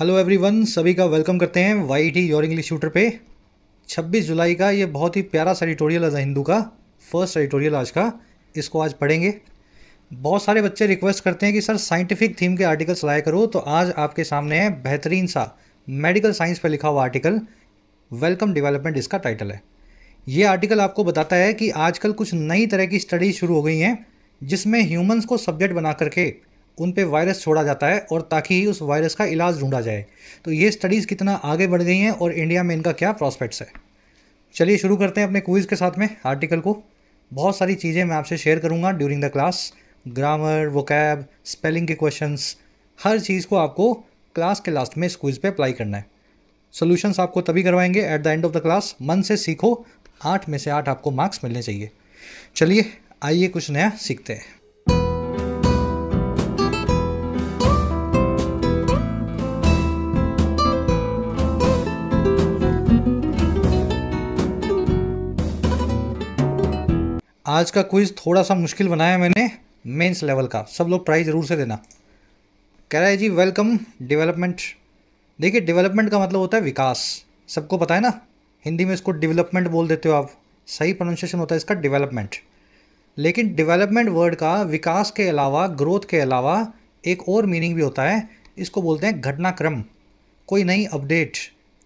Hello everyone सभी का welcome करते हैं Y T your English shooter पे 26 जुलाई का ये बहुत ही प्यारा सा एडिटोरियल है हिंदू का फर्स्ट एडिटोरियल आज का इसको आज पढ़ेंगे बहुत सारे बच्चे रिक्वेस्ट करते हैं कि सर साइंटिफिक थीम के आर्टिकल्स लाया करो तो आज आपके सामने है बेहतरीन सा मेडिकल साइंस पर लिखा हुआ आर्टिकल वेलकम डेवलपमेंट इसका टाइटल है ये आर्टिकल आपको बताता है कि आजकल कुछ नई तरह की स्टडीज शुरू हो गई हैं जिसमें ह्यूमंस को सब्जेक्ट बना करके उन पे वायरस छोड़ा जाता है और ताकि ही उस वायरस का इलाज ढूंढा जाए तो ये स्टडीज़ कितना आगे बढ़ गई हैं और इंडिया में इनका क्या प्रॉस्पेक्ट्स है चलिए शुरू करते हैं अपने क्विज़ के साथ में आर्टिकल को बहुत सारी चीज़ें मैं आपसे शेयर करूँगा during the class grammar vocab spelling के क्वेश्चंस हर चीज़ को आपको क्लास के लास्ट में इस क्विज़ पे अप्लाई करना है सोल्यूशंस आपको तभी करवाएंगे at the end of the class मन से सीखो आठ में से आठ आपको मार्क्स मिलने चाहिए चलिए आइए कुछ नया सीखते हैं आज का क्विज थोड़ा सा मुश्किल बनाया मैंने मेंस लेवल का सब लोग प्राइज ज़रूर से देना कह रहा है जी वेलकम डेवलपमेंट देखिए डेवलपमेंट का मतलब होता है विकास सबको पता है ना हिंदी में इसको डेवलपमेंट बोल देते हो आप सही प्रोनाउंसिएशन होता है इसका डेवलपमेंट लेकिन डेवलपमेंट वर्ड का विकास के अलावा ग्रोथ के अलावा एक और मीनिंग भी होता है इसको बोलते हैं घटनाक्रम कोई नई अपडेट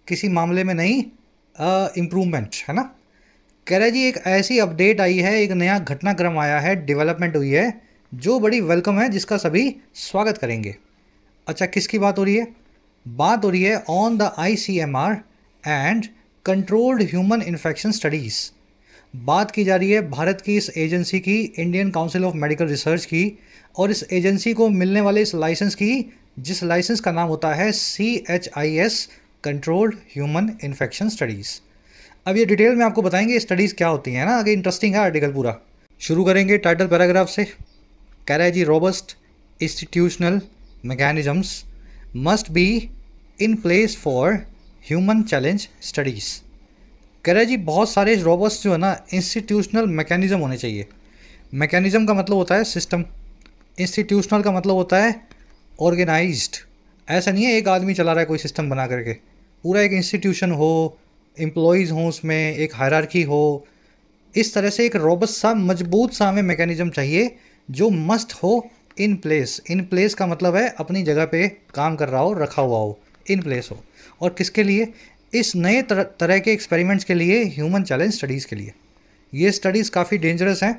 किसी मामले में नई इम्प्रूवमेंट है ना कह रहे जी एक ऐसी अपडेट आई है एक नया घटनाक्रम आया है डेवलपमेंट हुई है जो बड़ी वेलकम है जिसका सभी स्वागत करेंगे अच्छा किसकी बात हो रही है बात हो रही है on the I C M R and controlled human infection studies बात की जा रही है भारत की इस एजेंसी की Indian council of medical research की और इस एजेंसी को मिलने वाले इस लाइसेंस की जिस लाइसेंस का नाम होता है C H I S controlled human infection studies अब ये डिटेल में आपको बताएंगे स्टडीज़ क्या होती हैं ना आगे इंटरेस्टिंग है आर्टिकल पूरा शुरू करेंगे टाइटल पैराग्राफ से कह रहा है जी robust institutional mechanisms must be in place for human challenge studies कह रहा है जी बहुत सारे रोबस्ट जो है ना इंस्टीट्यूशनल मैकेनिज़्म होने चाहिए मैकेनिज़्म का मतलब होता है सिस्टम इंस्टीट्यूशनल का मतलब होता है ऑर्गेनाइज्ड ऐसा नहीं है एक आदमी चला रहा है कोई सिस्टम बना करके पूरा एक इंस्टीट्यूशन हो एम्प्लॉयज़ हों उसमें एक हायरार्की हो इस तरह से एक रोबस सा मजबूत सा हमें मैकेनिज्म चाहिए जो मस्ट हो इन प्लेस इन प्लेस का मतलब है अपनी जगह पे काम कर रहा हो रखा हुआ हो इन प्लेस हो और किसके लिए इस नए तर, तरह के एक्सपेरिमेंट्स के लिए ह्यूमन चैलेंज स्टडीज़ के लिए ये स्टडीज़ काफ़ी डेंजरस हैं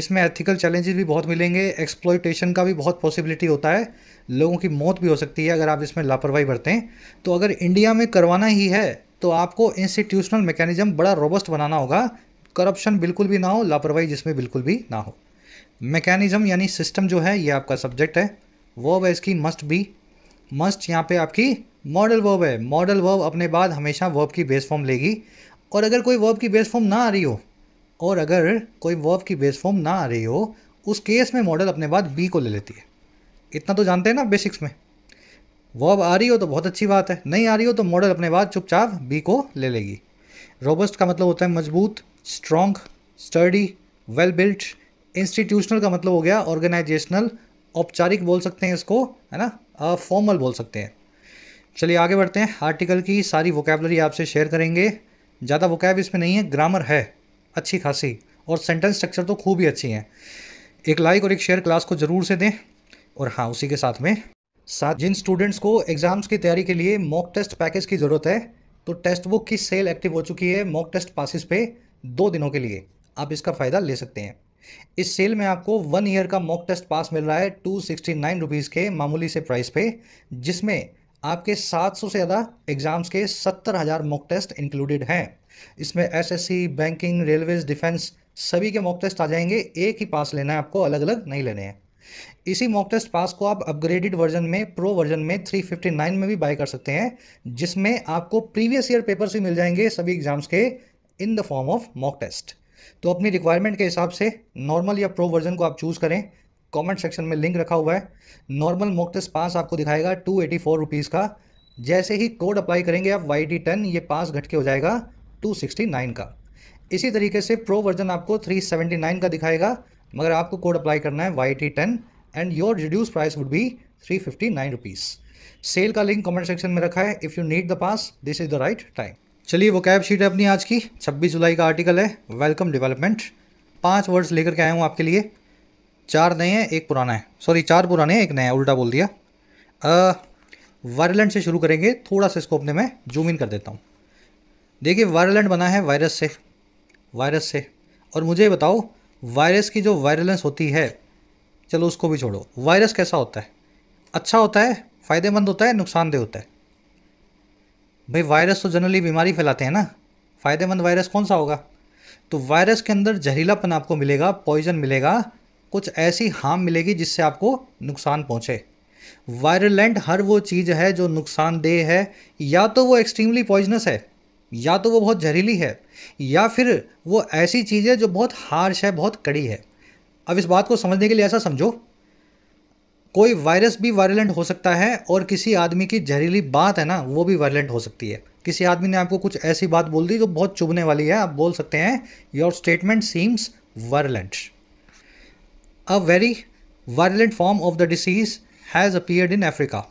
इसमें एथिकल चैलेंजेस भी बहुत मिलेंगे एक्सप्लोइटेशन का भी बहुत पॉसिबिलिटी होता है लोगों की मौत भी हो सकती है अगर आप इसमें लापरवाही बरतें तो अगर इंडिया में करवाना ही है तो आपको इंस्टीट्यूशनल मैकेनिज्म बड़ा रोबस्ट बनाना होगा करप्शन बिल्कुल भी ना हो लापरवाही जिसमें बिल्कुल भी ना हो मैकेनिज्म यानी सिस्टम जो है ये आपका सब्जेक्ट है वर्ब है इसकी मस्ट बी मस्ट यहाँ पे आपकी मॉडल वर्ब है मॉडल वर्ब अपने बाद हमेशा वर्ब की बेस फॉर्म लेगी और अगर कोई वर्ब की बेस फॉर्म ना आ रही हो और अगर कोई वर्ब की बेस फॉर्म ना आ रही हो उस केस में मॉडल अपने बाद बी को ले लेती है इतना तो जानते हैं ना बेसिक्स में अब आ रही हो तो बहुत अच्छी बात है नहीं आ रही हो तो मॉडल अपने बाद चुपचाप बी को ले लेगी रोबस्ट का मतलब होता है मजबूत strong sturdy well built institutional का मतलब हो गया ऑर्गेनाइजेशनल औपचारिक बोल सकते हैं इसको है ना फॉर्मल बोल सकते हैं चलिए आगे बढ़ते हैं आर्टिकल की सारी वोकेबलरी आपसे शेयर करेंगे ज़्यादा वोकैब इसमें नहीं है ग्रामर है अच्छी खासी और सेंटेंस स्ट्रक्चर तो खूब ही अच्छी हैं एक लाइक और एक शेयर क्लास को ज़रूर से दें और हाँ उसी के साथ में साथ जिन स्टूडेंट्स को एग्ज़ाम्स की तैयारी के लिए मॉक टेस्ट पैकेज की ज़रूरत है तो टेस्ट बुक की सेल एक्टिव हो चुकी है मॉक टेस्ट पासिस पे दो दिनों के लिए आप इसका फ़ायदा ले सकते हैं इस सेल में आपको वन ईयर का मॉक टेस्ट पास मिल रहा है टू सिक्सटी नाइन रुपीज़ के मामूली से प्राइस पे जिसमें आपके 700 से ज़्यादा एग्ज़ाम्स के सत्तर हज़ार मॉक टेस्ट इंक्लूडेड हैं इसमें एसएससी, बैंकिंग रेलवेज डिफेंस सभी के मॉक टेस्ट आ जाएंगे एक ही पास लेना है आपको अलग अलग नहीं लेने हैं इसी मॉक टेस्ट पास को आप अपग्रेडेड वर्जन में प्रो वर्जन में 359 में भी बाय कर सकते हैं जिसमें आपको प्रीवियस ईयर पेपर्स भी मिल जाएंगे सभी एग्जाम्स के in the form of mock test तो अपनी रिक्वायरमेंट के हिसाब से नॉर्मल या प्रो वर्जन को आप चूज़ करें कमेंट सेक्शन में लिंक रखा हुआ है नॉर्मल मॉक टेस्ट पास आपको दिखाएगा टू एटी फोर रुपीज़ का जैसे ही कोड अप्लाई करेंगे आप वाई टी टेन ये पास घटके हो जाएगा टू सिक्सटी नाइन का इसी तरीके से प्रो वर्जन आपको थ्री सेवेंटी नाइन का दिखाएगा मगर आपको कोड अप्लाई करना है Y T ten and your reduce price would be three fifty nine rupees sale का लिंक कमेंट सेक्शन में रखा है if you need the pass this is the right time चलिए वो कैब शीट है अपनी आज की छब्बीस जुलाई का आर्टिकल है वेलकम डेवलपमेंट पाँच वर्ड्स लेकर के आया हूँ आपके लिए चार नए हैं एक पुराना है सॉरी चार पुराने हैं एक नया उल्टा बोल दिया वायरलैंड से शुरू करेंगे थोड़ा सा इसको अपने मैं जूम इन कर देता हूँ देखिए वायरलैंड बना है वायरस से वायरस से और मुझे बताओ वायरस की जो वायरलेंस होती है चलो उसको भी छोड़ो वायरस कैसा होता है अच्छा होता है फ़ायदेमंद होता है नुकसानदेह होता है भाई वायरस तो जनरली बीमारी फैलाते हैं ना फ़ायदेमंद वायरस कौन सा होगा तो वायरस के अंदर जहरीलापन आपको मिलेगा पॉइजन मिलेगा कुछ ऐसी हार्म मिलेगी जिससे आपको नुकसान पहुँचे वायरलेंट हर वो चीज़ है जो नुकसानदेह है या तो वो एक्सट्रीमली पॉइजनस है या तो वो बहुत जहरीली है या फिर वो ऐसी चीज़ है जो बहुत हार्श है बहुत कड़ी है अब इस बात को समझने के लिए ऐसा समझो कोई वायरस भी वायरलेंट हो सकता है और किसी आदमी की जहरीली बात है ना वो भी वायरलेंट हो सकती है किसी आदमी ने आपको कुछ ऐसी बात बोल दी जो बहुत चुभने वाली है आप बोल सकते हैं your statement seems virulent a very virulent form of the disease has appeared in Africa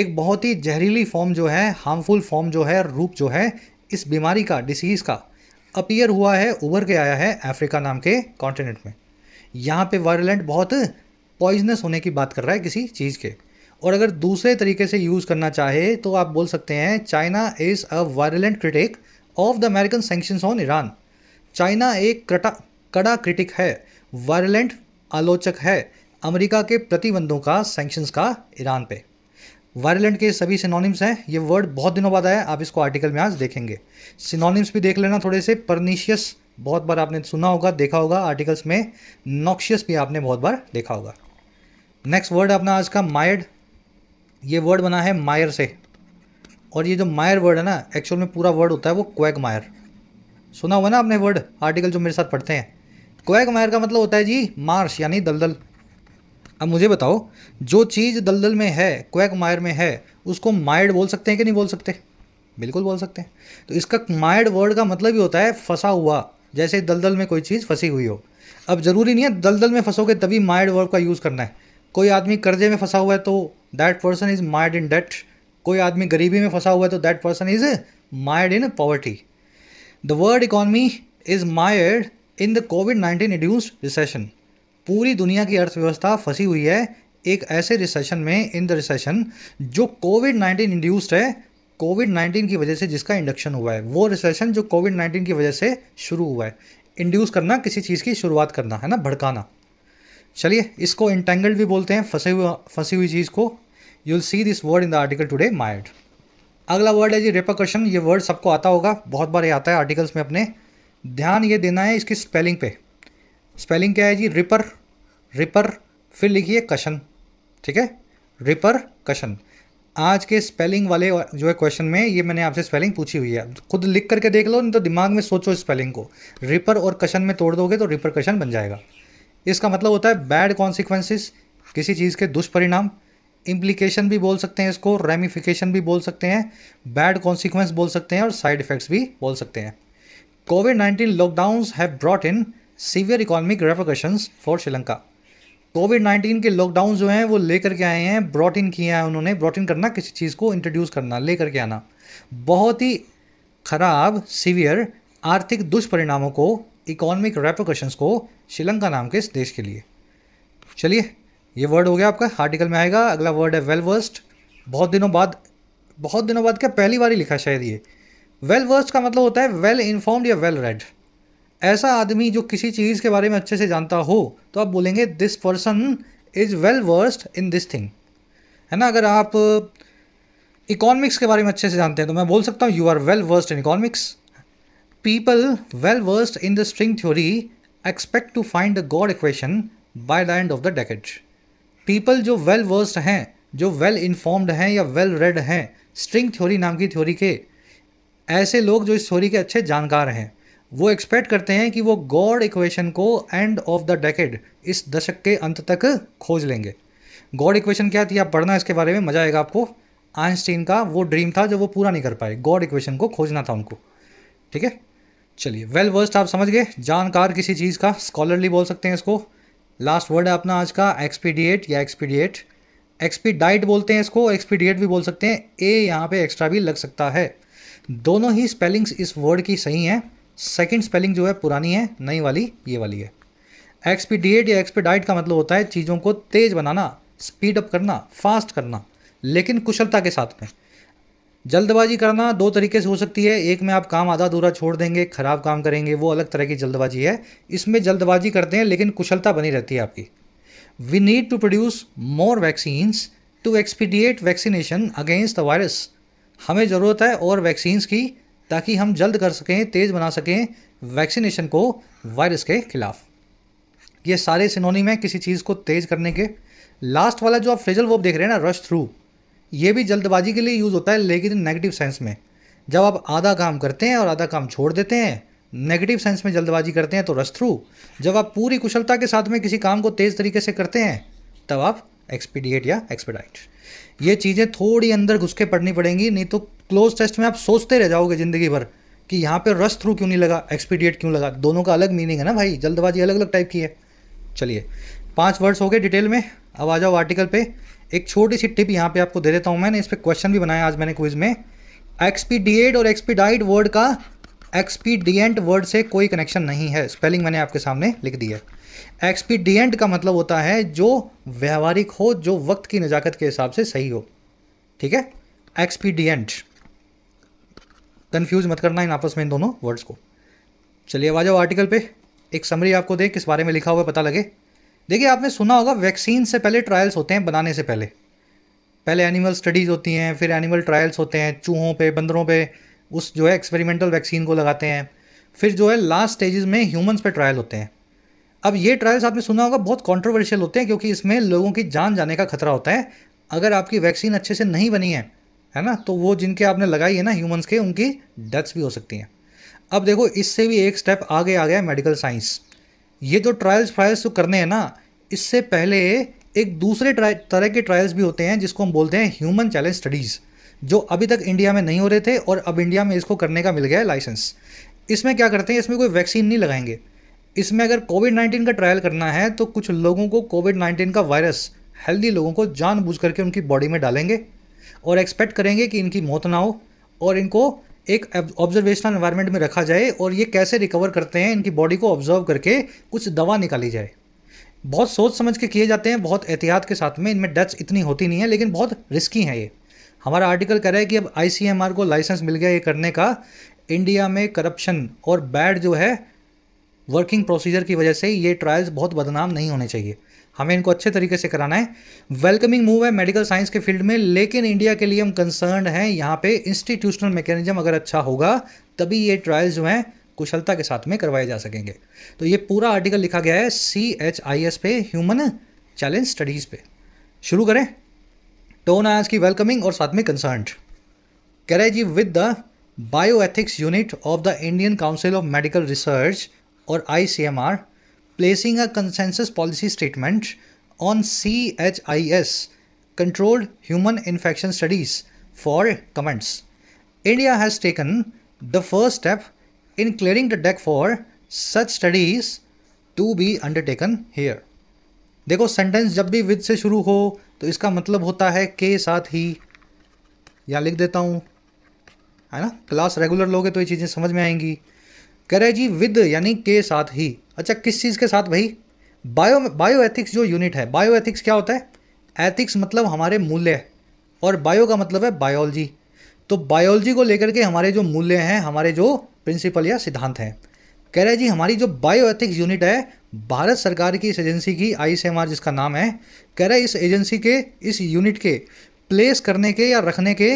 एक बहुत ही जहरीली फॉर्म जो है हार्मफुल फॉर्म जो है रूप जो है इस बीमारी का डिसीज़ का अपीयर हुआ है उभर के आया है अफ्रीका नाम के कॉन्टिनेंट में यहाँ पे वायरलेंट बहुत पॉइजनस होने की बात कर रहा है किसी चीज़ के और अगर दूसरे तरीके से यूज़ करना चाहे तो आप बोल सकते हैं China is a virulent critic of the American sanctions on Iran China एक कटा कड़ा क्रिटिक है वायरलेंट आलोचक है अमेरिका के प्रतिबंधों का सेंक्शंस का ईरान पे वायरलेंट के सभी सिनोनिम्स हैं ये वर्ड बहुत दिनों बाद आया आप इसको आर्टिकल में आज देखेंगे सिनोनिम्स भी देख लेना थोड़े से परनीशियस बहुत बार आपने सुना होगा देखा होगा आर्टिकल्स में नॉक्शियस भी आपने बहुत बार देखा होगा नेक्स्ट वर्ड अपना आज का मायर्ड ये वर्ड बना है मायर से और ये जो मायर वर्ड है ना एक्चुअल में पूरा वर्ड होता है वो क्वैग मायर सुना हुआ ना आपने वर्ड आर्टिकल जो मेरे साथ पढ़ते हैं क्वैग मायर का मतलब होता है जी मार्श यानी दलदल अब मुझे बताओ जो चीज़ दलदल में है क्वैक मायर में है उसको मायड बोल सकते हैं कि नहीं बोल सकते बिल्कुल बोल सकते हैं तो इसका मायड वर्ड का मतलब ही होता है फंसा हुआ जैसे दलदल में कोई चीज़ फंसी हुई हो अब ज़रूरी नहीं है दलदल में फंसोगे तभी मायड वर्ड का यूज़ करना है कोई आदमी कर्जे में फंसा हुआ है तो that person is mired in debt कोई आदमी गरीबी में फंसा हुआ है तो that person is mired in poverty the world economy is mired in the COVID nineteen reduced recession पूरी दुनिया की अर्थव्यवस्था फंसी हुई है एक ऐसे रिसेशन में इन द रिसेशन जो कोविड नाइन्टीन इंड्यूस्ड है कोविड नाइन्टीन की वजह से जिसका इंडक्शन हुआ है वो रिसेशन जो कोविड नाइन्टीन की वजह से शुरू हुआ है इंड्यूस करना किसी चीज़ की शुरुआत करना है ना भड़काना चलिए इसको इंटेंगल्ड भी बोलते हैं फंसे हुए फंसी हुई चीज़ को you will see this word in the article today mired अगला वर्ड है जी रेपोकशन ये वर्ड सबको आता होगा बहुत बार ये आता है आर्टिकल्स में अपने ध्यान ये देना है इसकी स्पेलिंग पे स्पेलिंग क्या है जी रिपर रिपर फिर लिखिए कशन ठीक है रिपर कशन आज के स्पेलिंग वाले जो है क्वेश्चन में ये मैंने आपसे स्पेलिंग पूछी हुई है खुद लिख करके देख लो नहीं तो दिमाग में सोचो स्पेलिंग को रिपर और कशन में तोड़ दोगे तो रिपर कशन बन जाएगा इसका मतलब होता है बैड कॉन्सिक्वेंसेस किसी चीज़ के दुष्परिणाम इम्प्लीकेशन भी बोल सकते हैं इसको रेमिफिकेशन भी बोल सकते हैं बैड कॉन्सिक्वेंस बोल सकते हैं और साइड इफेक्ट्स भी बोल सकते हैं COVID nineteen lockdown have brought in severe economic relocation for Sri Lanka COVID nineteen के लॉकडाउन जो हैं वो लेकर के आए हैं ब्रॉट इन किए हैं उन्होंने ब्रॉट इन करना किसी चीज़ को इंट्रोड्यूस करना लेकर के आना बहुत ही खराब सीवियर आर्थिक दुष्परिणामों को इकोनॉमिक रेपोकशंस को श्रीलंका नाम के इस देश के लिए चलिए ये वर्ड हो गया आपका आर्टिकल में आएगा अगला वर्ड है वेल वर्स्ट बहुत दिनों बाद बहुत दिनों बाद क्या पहली बार ही लिखा शायद ये वेल वर्स्ट का मतलब होता है वेल इन्फॉर्म्ड या वेल रेड ऐसा आदमी जो किसी चीज़ के बारे में अच्छे से जानता हो तो आप बोलेंगे this person is well versed in this thing है ना अगर आप इकोनॉमिक्स के बारे में अच्छे से जानते हैं तो मैं बोल सकता हूँ you are well versed in economics people well versed in the string theory expect to find the god equation by the end of the decade people जो वेल वर्स्ड हैं जो वेल इन्फॉर्म्ड हैं या वेल रेड हैं string theory नाम की theory के ऐसे लोग जो इस थ्योरी के अच्छे जानकार हैं वो एक्सपेक्ट करते हैं कि वो गॉड इक्वेशन को एंड ऑफ द डेकेड इस दशक के अंत तक खोज लेंगे गॉड इक्वेशन क्या थी आप पढ़ना इसके बारे में मज़ा आएगा आपको आइंस्टीन का वो ड्रीम था जो वो पूरा नहीं कर पाए गॉड इक्वेशन को खोजना था उनको ठीक है चलिए वेल वर्स्ट आप समझ गए जानकार किसी चीज़ का स्कॉलरली बोल सकते हैं इसको लास्ट वर्ड है अपना आज का एक्सपीडिएट या एक्सपीडिएट एक्सपीडाइट बोलते हैं इसको एक्सपीडिएट भी बोल सकते हैं ए यहाँ पे एक्स्ट्रा भी लग सकता है दोनों ही स्पेलिंग्स इस वर्ड की सही हैं सेकंड स्पेलिंग जो है पुरानी है नई वाली ये वाली है एक्सपीडिएट या एक्सपीडाइट का मतलब होता है चीज़ों को तेज़ बनाना स्पीड अप करना फास्ट करना लेकिन कुशलता के साथ में जल्दबाजी करना दो तरीके से हो सकती है एक में आप काम आधा अधूरा छोड़ देंगे ख़राब काम करेंगे वो अलग तरह की जल्दबाजी है इसमें जल्दबाजी करते हैं लेकिन कुशलता बनी रहती है आपकी we need to produce more vaccines to expedite vaccination against the virus हमें ज़रूरत है और वैक्सीन्स की ताकि हम जल्द कर सकें तेज़ बना सकें वैक्सीनेशन को वायरस के खिलाफ ये सारे सिनोनिम हैं किसी चीज़ को तेज़ करने के लास्ट वाला जो आप फ्रेजल वो देख रहे हैं ना रश थ्रू ये भी जल्दबाजी के लिए यूज़ होता है लेकिन नेगेटिव सेंस में जब आप आधा काम करते हैं और आधा काम छोड़ देते हैं नेगेटिव सेंस में जल्दबाजी करते हैं तो रश थ्रू जब आप पूरी कुशलता के साथ में किसी काम को तेज़ तरीके से करते हैं तब आप एक्सपीडिएट या एक्सपेडाइट ये चीज़ें थोड़ी अंदर घुस के पढ़नी पड़ेंगी नहीं तो क्लोज टेस्ट में आप सोचते रह जाओगे ज़िंदगी भर कि यहाँ पर रस थ्रू क्यों नहीं लगा एक्सपीडिएट क्यों लगा दोनों का अलग मीनिंग है ना भाई जल्दबाजी अलग अलग टाइप की है चलिए पाँच वर्ड्स हो गए डिटेल में अब आ जाओ आर्टिकल पे एक छोटी सी टिप यहाँ पे आपको दे देता हूँ मैंने इस पर क्वेश्चन भी बनाया आज मैंने क्विज में एक्सपीडिएट और एक्सपीडाइट वर्ड का एक्सपीडियंट वर्ड से कोई कनेक्शन नहीं है स्पेलिंग मैंने आपके सामने लिख दी है एक्सपीडियंट का मतलब होता है जो व्यवहारिक हो जो वक्त की नज़ाकत के हिसाब से सही हो ठीक है एक्सपीडियंट कन्फ्यूज मत करना इन आपस में इन दोनों वर्ड्स को चलिए अब आ जाओ आर्टिकल पे एक समरी आपको दे किस बारे में लिखा हुआ पता लगे देखिए आपने सुना होगा वैक्सीन से पहले ट्रायल्स होते हैं बनाने से पहले पहले एनिमल स्टडीज़ होती हैं फिर एनिमल ट्रायल्स होते हैं चूहों पे बंदरों पे उस जो है एक्सपेरिमेंटल वैक्सीन को लगाते हैं फिर जो है लास्ट स्टेजेस में ह्यूमंस पे ट्रायल होते हैं अब ये ट्रायल्स आपने सुना होगा बहुत कॉन्ट्रोवर्शियल होते हैं क्योंकि इसमें लोगों की जान जाने का खतरा होता है अगर आपकी वैक्सीन अच्छे से नहीं बनी है है ना तो वो जिनके आपने लगाई है ना ह्यूमंस के उनकी डेथ्स भी हो सकती हैं अब देखो इससे भी एक स्टेप आगे आ गया मेडिकल साइंस ये जो ट्रायल्स फ्रायल्स जो करने हैं ना इससे पहले एक दूसरे तरह के ट्रायल्स भी होते हैं जिसको हम बोलते हैं ह्यूमन चैलेंज स्टडीज़ जो अभी तक इंडिया में नहीं हो रहे थे और अब इंडिया में इसको करने का मिल गया है लाइसेंस इसमें क्या करते हैं इसमें कोई वैक्सीन नहीं लगाएंगे इसमें अगर कोविड नाइन्टीन का ट्रायल करना है तो कुछ लोगों को कोविड नाइन्टीन का वायरस हेल्दी लोगों को जानबूझ करके उनकी बॉडी में डालेंगे और एक्सपेक्ट करेंगे कि इनकी मौत ना हो और इनको एक ऑब्जर्वेशनल इन्वायरमेंट में रखा जाए और ये कैसे रिकवर करते हैं इनकी बॉडी को ऑब्जर्व करके कुछ दवा निकाली जाए बहुत सोच समझ के किए जाते हैं बहुत एहतियात के साथ में इनमें डेथ्स इतनी होती नहीं है लेकिन बहुत रिस्की हैं ये हमारा आर्टिकल कह रहा है कि अब आई को लाइसेंस मिल गया ये करने का इंडिया में करप्शन और बैड जो है वर्किंग प्रोसीजर की वजह से ये ट्रायल्स बहुत बदनाम नहीं होने चाहिए हमें इनको अच्छे तरीके से कराना है वेलकमिंग मूव है मेडिकल साइंस के फील्ड में लेकिन इंडिया के लिए हम कंसर्न हैं यहाँ पे इंस्टीट्यूशनल मैकेनिज्म अगर अच्छा होगा तभी ये ट्रायल्स जो हैं कुशलता के साथ में करवाए जा सकेंगे तो ये पूरा आर्टिकल लिखा गया है सी एच आई एस पे ह्यूमन चैलेंज स्टडीज़ पे शुरू करें टोन आयस की वेलकमिंग और साथ में कंसर्न कह रहे जी with the bioethics unit of the Indian council of medical research और I C M R placing a consensus policy statement on CHIS controlled human infection studies for comments. India has taken the first step in clearing the deck for such studies to be undertaken here. देखो sentence जब भी with से शुरू हो तो इसका मतलब होता है के साथ ही या लिख देता हूँ है ना क्लास रेगुलर लोगे तो ये चीज़ें समझ में आएंगी कह रहे जी विद यानी के साथ ही अच्छा किस चीज़ के साथ भाई बायो बायो एथिक्स जो यूनिट है बायो एथिक्स क्या होता है एथिक्स मतलब हमारे मूल्य और बायो का मतलब है बायोलॉजी तो बायोलॉजी को लेकर के हमारे जो मूल्य हैं हमारे जो प्रिंसिपल या सिद्धांत हैं कह रहे जी हमारी जो बायो एथिक्स यूनिट है भारत सरकार की इस एजेंसी की आई जिसका नाम है कह रहे इस एजेंसी के इस यूनिट के प्लेस करने के या रखने के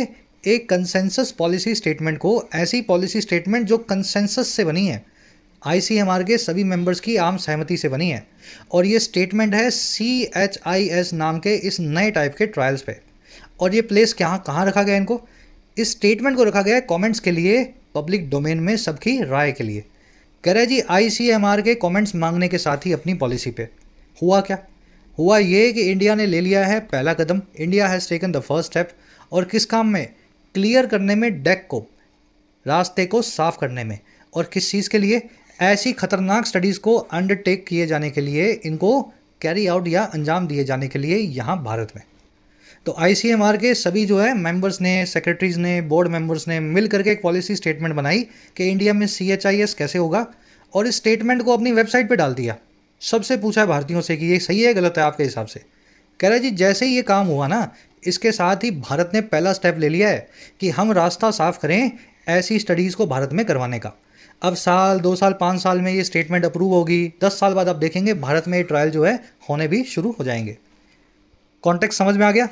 एक कंसेंसस पॉलिसी स्टेटमेंट को ऐसी पॉलिसी स्टेटमेंट जो कंसेंसस से बनी है आई के सभी मेंबर्स की आम सहमति से बनी है और ये स्टेटमेंट है सी एच आई एस नाम के इस नए टाइप के ट्रायल्स पे और ये प्लेस कहाँ कहाँ रखा गया इनको इस स्टेटमेंट को रखा गया है कॉमेंट्स के लिए पब्लिक डोमेन में सबकी राय के लिए कह रहे जी आई के कॉमेंट्स मांगने के साथ ही अपनी पॉलिसी पे हुआ क्या हुआ ये कि इंडिया ने ले लिया है पहला कदम India has taken the first step और किस काम में क्लियर करने में डेक को रास्ते को साफ करने में और किस चीज़ के लिए ऐसी खतरनाक स्टडीज़ को अंडरटेक किए जाने के लिए इनको कैरी आउट या अंजाम दिए जाने के लिए यहाँ भारत में तो आई के सभी जो है मेंबर्स ने सेक्रेटरीज ने बोर्ड मेंबर्स ने मिल करके एक पॉलिसी स्टेटमेंट बनाई कि इंडिया में सी कैसे होगा और इस स्टेटमेंट को अपनी वेबसाइट पर डाल दिया सबसे पूछा है भारतीयों से कि ये सही है गलत है आपके हिसाब से कह रहे जी जैसे ही ये काम हुआ ना इसके साथ ही भारत ने पहला स्टेप ले लिया है कि हम रास्ता साफ करें ऐसी स्टडीज़ को भारत में करवाने का अब साल दो साल पाँच साल में ये स्टेटमेंट अप्रूव होगी दस साल बाद आप देखेंगे भारत में ये ट्रायल जो है होने भी शुरू हो जाएंगे कॉन्टेक्स्ट समझ में आ गया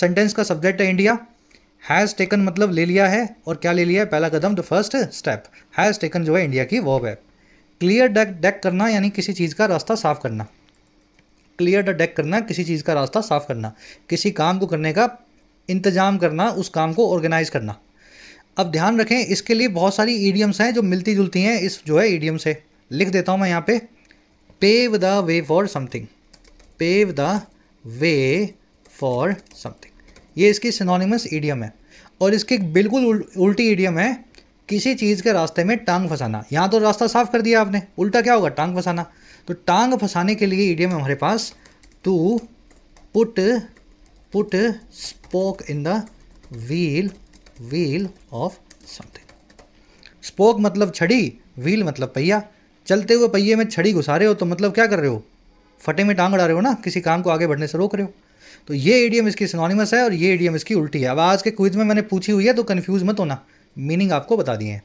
सेंटेंस का सब्जेक्ट है इंडिया हैज़ टेकन मतलब ले लिया है और क्या ले लिया है पहला कदम the first step has taken जो है इंडिया की वॉब है क्लियर डेक डेक करना यानी किसी चीज़ का रास्ता साफ करना क्लियर द डेक करना किसी चीज़ का रास्ता साफ करना किसी काम को करने का इंतजाम करना उस काम को ऑर्गेनाइज करना अब ध्यान रखें इसके लिए बहुत सारी ईडियम्स हैं जो मिलती जुलती हैं इस जो है ईडियम से लिख देता हूँ मैं यहाँ पे pave the way for something pave the way for something ये इसकी सिनोनिमस ईडियम है और इसकी बिल्कुल उल्टी ईडियम है किसी चीज़ के रास्ते में टांग फंसाना यहाँ तो रास्ता साफ कर दिया आपने उल्टा क्या होगा टांग फंसाना तो टांग फंसाने के लिए ईडियम हमारे पास to put put spoke in the wheel wheel of something spoke मतलब छड़ी व्हील मतलब पहिया चलते हुए पहिए में छड़ी घुसा रहे हो तो मतलब क्या कर रहे हो फटे में टांग उड़ा रहे हो ना किसी काम को आगे बढ़ने से रोक रहे हो तो ये एडियम इसकी सिनोनिमस है और ये एडियम इसकी उल्टी है अब आज के क्विज में मैंने पूछी हुई है तो कन्फ्यूज़ मत होना मीनिंग आपको बता दिए हैं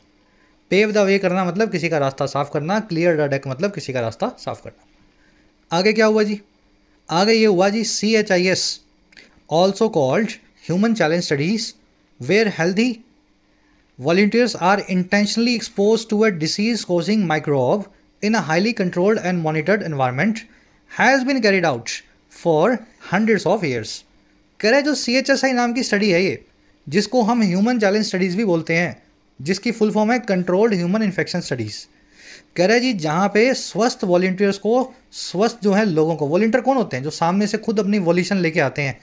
पेव द वे करना मतलब किसी का रास्ता साफ करना क्लियर द डेक मतलब किसी का रास्ता साफ करना आगे क्या हुआ जी आगे ये हुआ जी C H I S also called human challenge studies where healthy volunteers are intentionally exposed to a disease causing microbe in a highly controlled and monitored environment has been carried out for hundreds of years. कह रहे जो C H S I नाम की study है ये जिसको हम human challenge studies भी बोलते हैं जिसकी फुल फॉर्म है कंट्रोल्ड ह्यूमन इन्फेक्शन स्टडीज़ कह रहे जी जहाँ पे स्वस्थ वॉल्टियर्स को स्वस्थ जो है लोगों को वॉल्टियर कौन होते हैं जो सामने से खुद अपनी वॉल्यूशन लेके आते हैं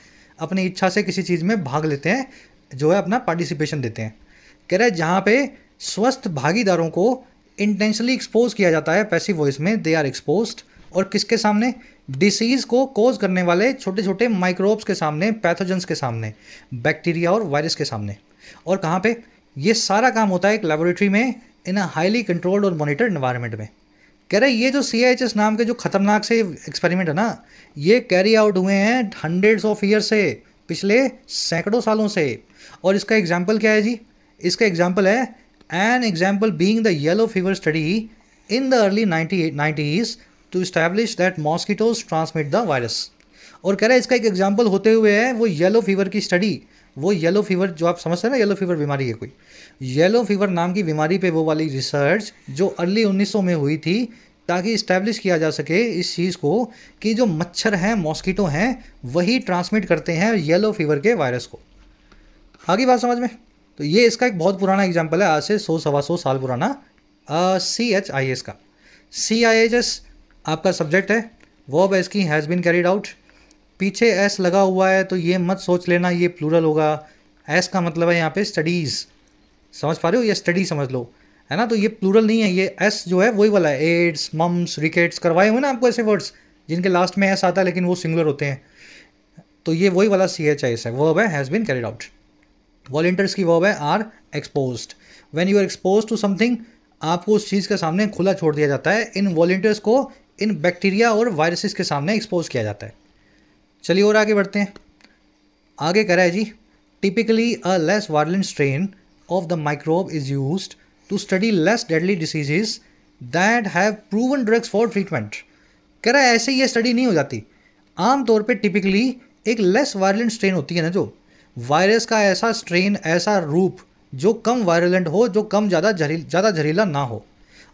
अपनी इच्छा से किसी चीज़ में भाग लेते हैं जो है अपना पार्टिसिपेशन देते हैं कह रहे हैं जहाँ पे स्वस्थ भागीदारों को इंटेंशनली एक्सपोज किया जाता है पैसिव वॉइस में दे आर एक्सपोज और किसके सामने डिसीज को कोज करने वाले छोटे छोटे माइक्रोब्स के सामने पैथोजेंस के सामने बैक्टीरिया और वायरस के सामने और कहाँ पे ये सारा काम होता है एक लेबोरेटरी में इन अ हाईली कंट्रोल्ड और मॉनिटर्ड इन्वायरमेंट में कह रहे ये जो सी एच एस नाम के जो खतरनाक से एक्सपेरिमेंट है ना ये कैरी आउट हुए हैं हंड्रेड्स ऑफ ईयर से पिछले सैकड़ों सालों से और इसका एग्जाम्पल क्या है जी इसका एग्जाम्पल है an example being the yellow fever study in the early ninety nineties to establish that mosquitoes transmit the virus और कह रहा है इसका एक एग्जाम्पल होते हुए है वो येलो फीवर की स्टडी वो येलो फीवर जो आप समझते हैं ना येलो फीवर बीमारी है कोई येलो फीवर नाम की बीमारी पे वो वाली रिसर्च जो अर्ली 1900 में हुई थी ताकि इस्टेब्लिश किया जा सके इस चीज़ को कि जो मच्छर हैं मॉस्किटो हैं वही ट्रांसमिट करते हैं येलो फीवर के वायरस को आगे बात समझ में तो ये इसका एक बहुत पुराना एग्जाम्पल है आज से सौ सवा सौ साल पुराना सी एच आई एस का सी आई एच एस आपका सब्जेक्ट है वो अब इसकी हैज़ बीन कैरिड आउट पीछे एस लगा हुआ है तो ये मत सोच लेना ये प्लूरल होगा एस का मतलब है यहाँ पे स्टडीज़ समझ पा रहे हो या स्टडी समझ लो है ना तो ये प्लूरल नहीं है ये एस जो है वही वाला है एड्स मम्स रिकेट्स करवाए हुए ना आपको ऐसे वर्ड्स जिनके लास्ट में एस आता है लेकिन वो सिंगुलर होते हैं तो ये वही वाला सी एच आई एस है verb has been carried out volunteers की वर्ब है are expose when you are expose to something आपको उस चीज़ के सामने खुला छोड़ दिया जाता है इन वॉलेंटियर्स को इन बैक्टीरिया और वायरसेस के सामने एक्सपोज किया जाता है चलिए और आगे बढ़ते हैं आगे कह रहा है जी typically a less violent strain of the microbe is use to study less deadly diseases that have proven drugs for treatment कह रहा है ऐसे ये स्टडी नहीं हो जाती आमतौर पे टिपिकली एक लेस वायरलेंट स्ट्रेन होती है ना जो वायरस का ऐसा स्ट्रेन ऐसा रूप जो कम वायरलेंट हो जो कम ज़्यादा जहरी ज़्यादा जहरीला ना हो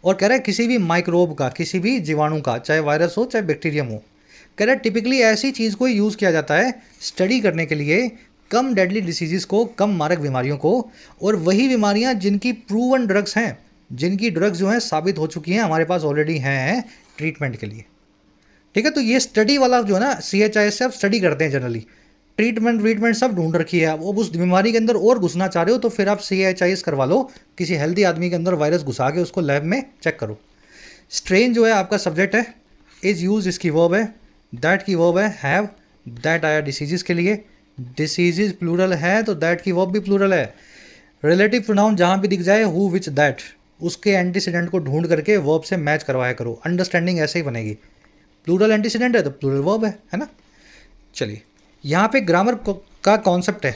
और कह रहा है किसी भी माइक्रोब का किसी भी जीवाणु का चाहे वायरस हो चाहे बैक्टीरियम हो कह रहा है टिपिकली ऐसी चीज़ को यूज़ किया जाता है स्टडी करने के लिए कम डेडली डिसीजेज़ को कम मारक बीमारियों को और वही बीमारियाँ जिनकी प्रूवन ड्रग्स हैं जिनकी ड्रग्स जो हैं साबित हो चुकी हैं हमारे पास ऑलरेडी हैं ट्रीटमेंट के लिए ठीक है तो ये स्टडी वाला जो है ना सी एच आई से आप स्टडी करते हैं जनरली ट्रीटमेंट व्रीटमेंट सब ढूंढ रखी है आप उस बीमारी के अंदर और घुसना चाह रहे हो तो फिर आप सी एच आई एस करवा लो किसी हेल्दी आदमी के अंदर वायरस घुसा के उसको लैब में चेक करो स्ट्रेन जो है आपका सब्जेक्ट है इज़ यूज इसकी वर्ब है दैट की वर्ब है हैव दैट आया डिसीजेज़ के लिए डिसीजेज तो प्लूरल है तो दैट की वर्ब भी प्लूरल है रिलेटिव प्रोनाउन जहाँ भी दिख जाए हु विच दैट उसके एंटीसीडेंट को ढूंढ करके वर्ब से मैच करवाया करो अंडरस्टैंडिंग ऐसे ही बनेगी प्लूरल एंटीसीडेंट है तो प्लूरल वर्ब है है ना चलिए यहाँ पे ग्रामर का कॉन्सेप्ट है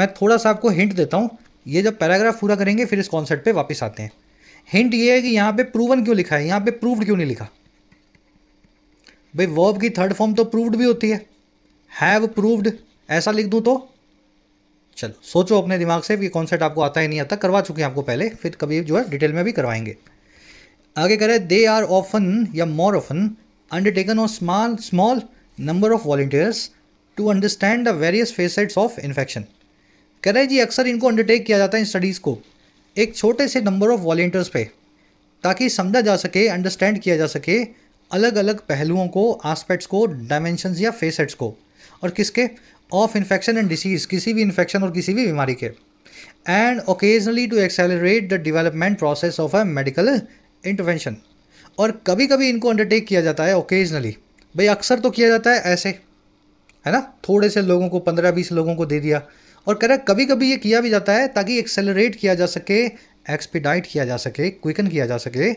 मैं थोड़ा सा आपको हिंट देता हूँ ये जब पैराग्राफ पूरा करेंगे फिर इस कॉन्सेप्ट पे वापस आते हैं हिंट ये है कि यहाँ पे प्रूवन क्यों लिखा है यहाँ पे प्रूव्ड क्यों नहीं लिखा भाई वर्ब की थर्ड फॉर्म तो प्रूव्ड भी होती है हैव प्रूव्ड ऐसा लिख दूँ तो चलो सोचो अपने दिमाग से कि कॉन्सेप्ट आपको आता ही नहीं आता करवा चुके हैं आपको पहले फिर कभी जो है डिटेल में भी करवाएंगे आगे करें दे आर ऑफन या मोर ऑफन अंडरटेकन और small small number of volunteers to understand the various facets of infection कह रहे जी अक्सर इनको अंडरटेक किया जाता है इन स्टडीज़ को एक छोटे से नंबर ऑफ वॉल्टियर्स पे ताकि समझा जा सके अंडरस्टैंड किया जा सके अलग अलग पहलुओं को आस्पेक्ट्स को डायमेंशंस या फेसेट्स को और किसके ऑफ इन्फेक्शन एंड डिसीज किसी भी इन्फेक्शन और किसी भी बीमारी के and occasionally to accelerate the development process of a medical intervention और कभी कभी इनको अंडरटेक किया जाता है ओकेजनली भाई अक्सर तो किया जाता है ऐसे है ना थोड़े से लोगों को पंद्रह बीस लोगों को दे दिया और कह रहा कभी कभी ये किया भी जाता है ताकि एक्सेलरेट किया जा सके एक्सपीडाइट किया जा सके क्विकन किया जा सके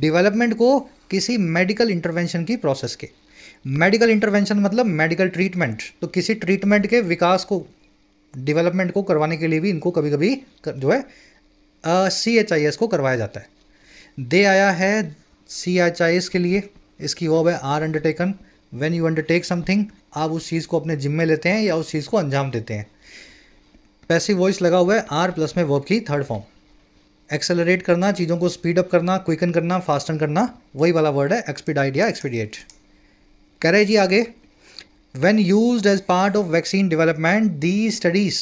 डेवलपमेंट को किसी मेडिकल इंटरवेंशन की प्रोसेस के मेडिकल इंटरवेंशन मतलब मेडिकल ट्रीटमेंट तो किसी ट्रीटमेंट के विकास को डेवलपमेंट को करवाने के लिए भी इनको कभी कभी जो है सी एच आई एस को करवाया जाता है दे आया है सी एच आई एस के लिए इसकी वॉब है are undertaken when you undertake something आप उस चीज़ को अपने जिम्मे लेते हैं या उस चीज़ को अंजाम देते हैं पैसिव वॉइस लगा हुआ है आर प्लस में वर्ब की थर्ड फॉर्म एक्सेलरेट करना चीज़ों को स्पीड अप करना क्विकन करना फास्टन करना वही वाला वर्ड है एक्सपीडाइट या एक्सपीडिएट कह रहे जी आगे when use as part of vaccine development the studies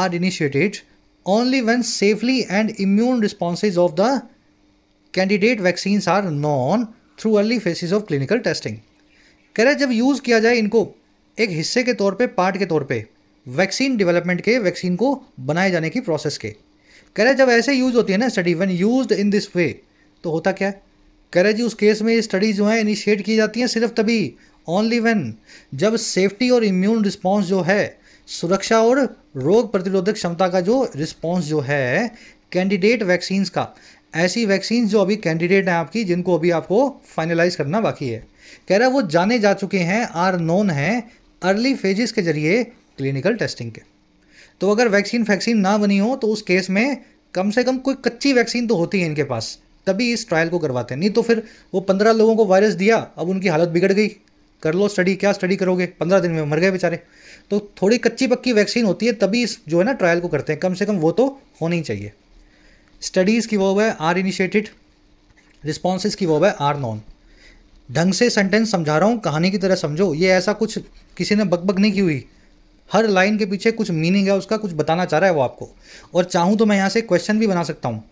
are initiated only when safely and immune responses of the candidate vaccine are known through early phases of clinical testing कह रहे जब use किया जाए इनको एक हिस्से के तौर पर पार्ट के तौर पर वैक्सीन डिवेलपमेंट के वैक्सीन को बनाए जाने की प्रोसेस के कह रहे जब ऐसे यूज होती है ना study when use in this way तो होता क्या है कह रहे जी उस केस में ये स्टडीज जो है इनिशिएट की जाती हैं सिर्फ तभी ओनली वेन जब सेफ्टी और इम्यून रिस्पॉन्स जो है सुरक्षा और रोग प्रतिरोधक क्षमता का जो रिस्पॉन्स जो है कैंडिडेट वैक्सीन्स का ऐसी वैक्सीन जो अभी कैंडिडेट हैं आपकी जिनको अभी आपको फाइनलाइज करना बाकी है कह रहा है वो जाने जा चुके हैं आर नोन हैं अर्ली फेजेस के जरिए क्लिनिकल टेस्टिंग के तो अगर वैक्सीन वैक्सीन ना बनी हो तो उस केस में कम से कम कोई कच्ची वैक्सीन तो होती है इनके पास तभी इस ट्रायल को करवाते हैं नहीं तो फिर वो पंद्रह लोगों को वायरस दिया अब उनकी हालत बिगड़ गई कर लो स्टडी क्या स्टडी करोगे पंद्रह दिन में मर गए बेचारे तो थोड़ी कच्ची पक्की वैक्सीन होती है तभी इस जो है ना ट्रायल को करते हैं कम से कम वो तो होनी चाहिए स्टडीज़ की वो है आर इनिशिएटेड रिस्पॉन्स की वो है आर नॉन ढंग से सेंटेंस समझा रहा हूँ कहानी की तरह समझो ये ऐसा कुछ किसी ने बकबक नहीं की हुई हर लाइन के पीछे कुछ मीनिंग है उसका कुछ बताना चाह रहा है वो आपको और चाहूँ तो मैं यहाँ से क्वेश्चन भी बना सकता हूँ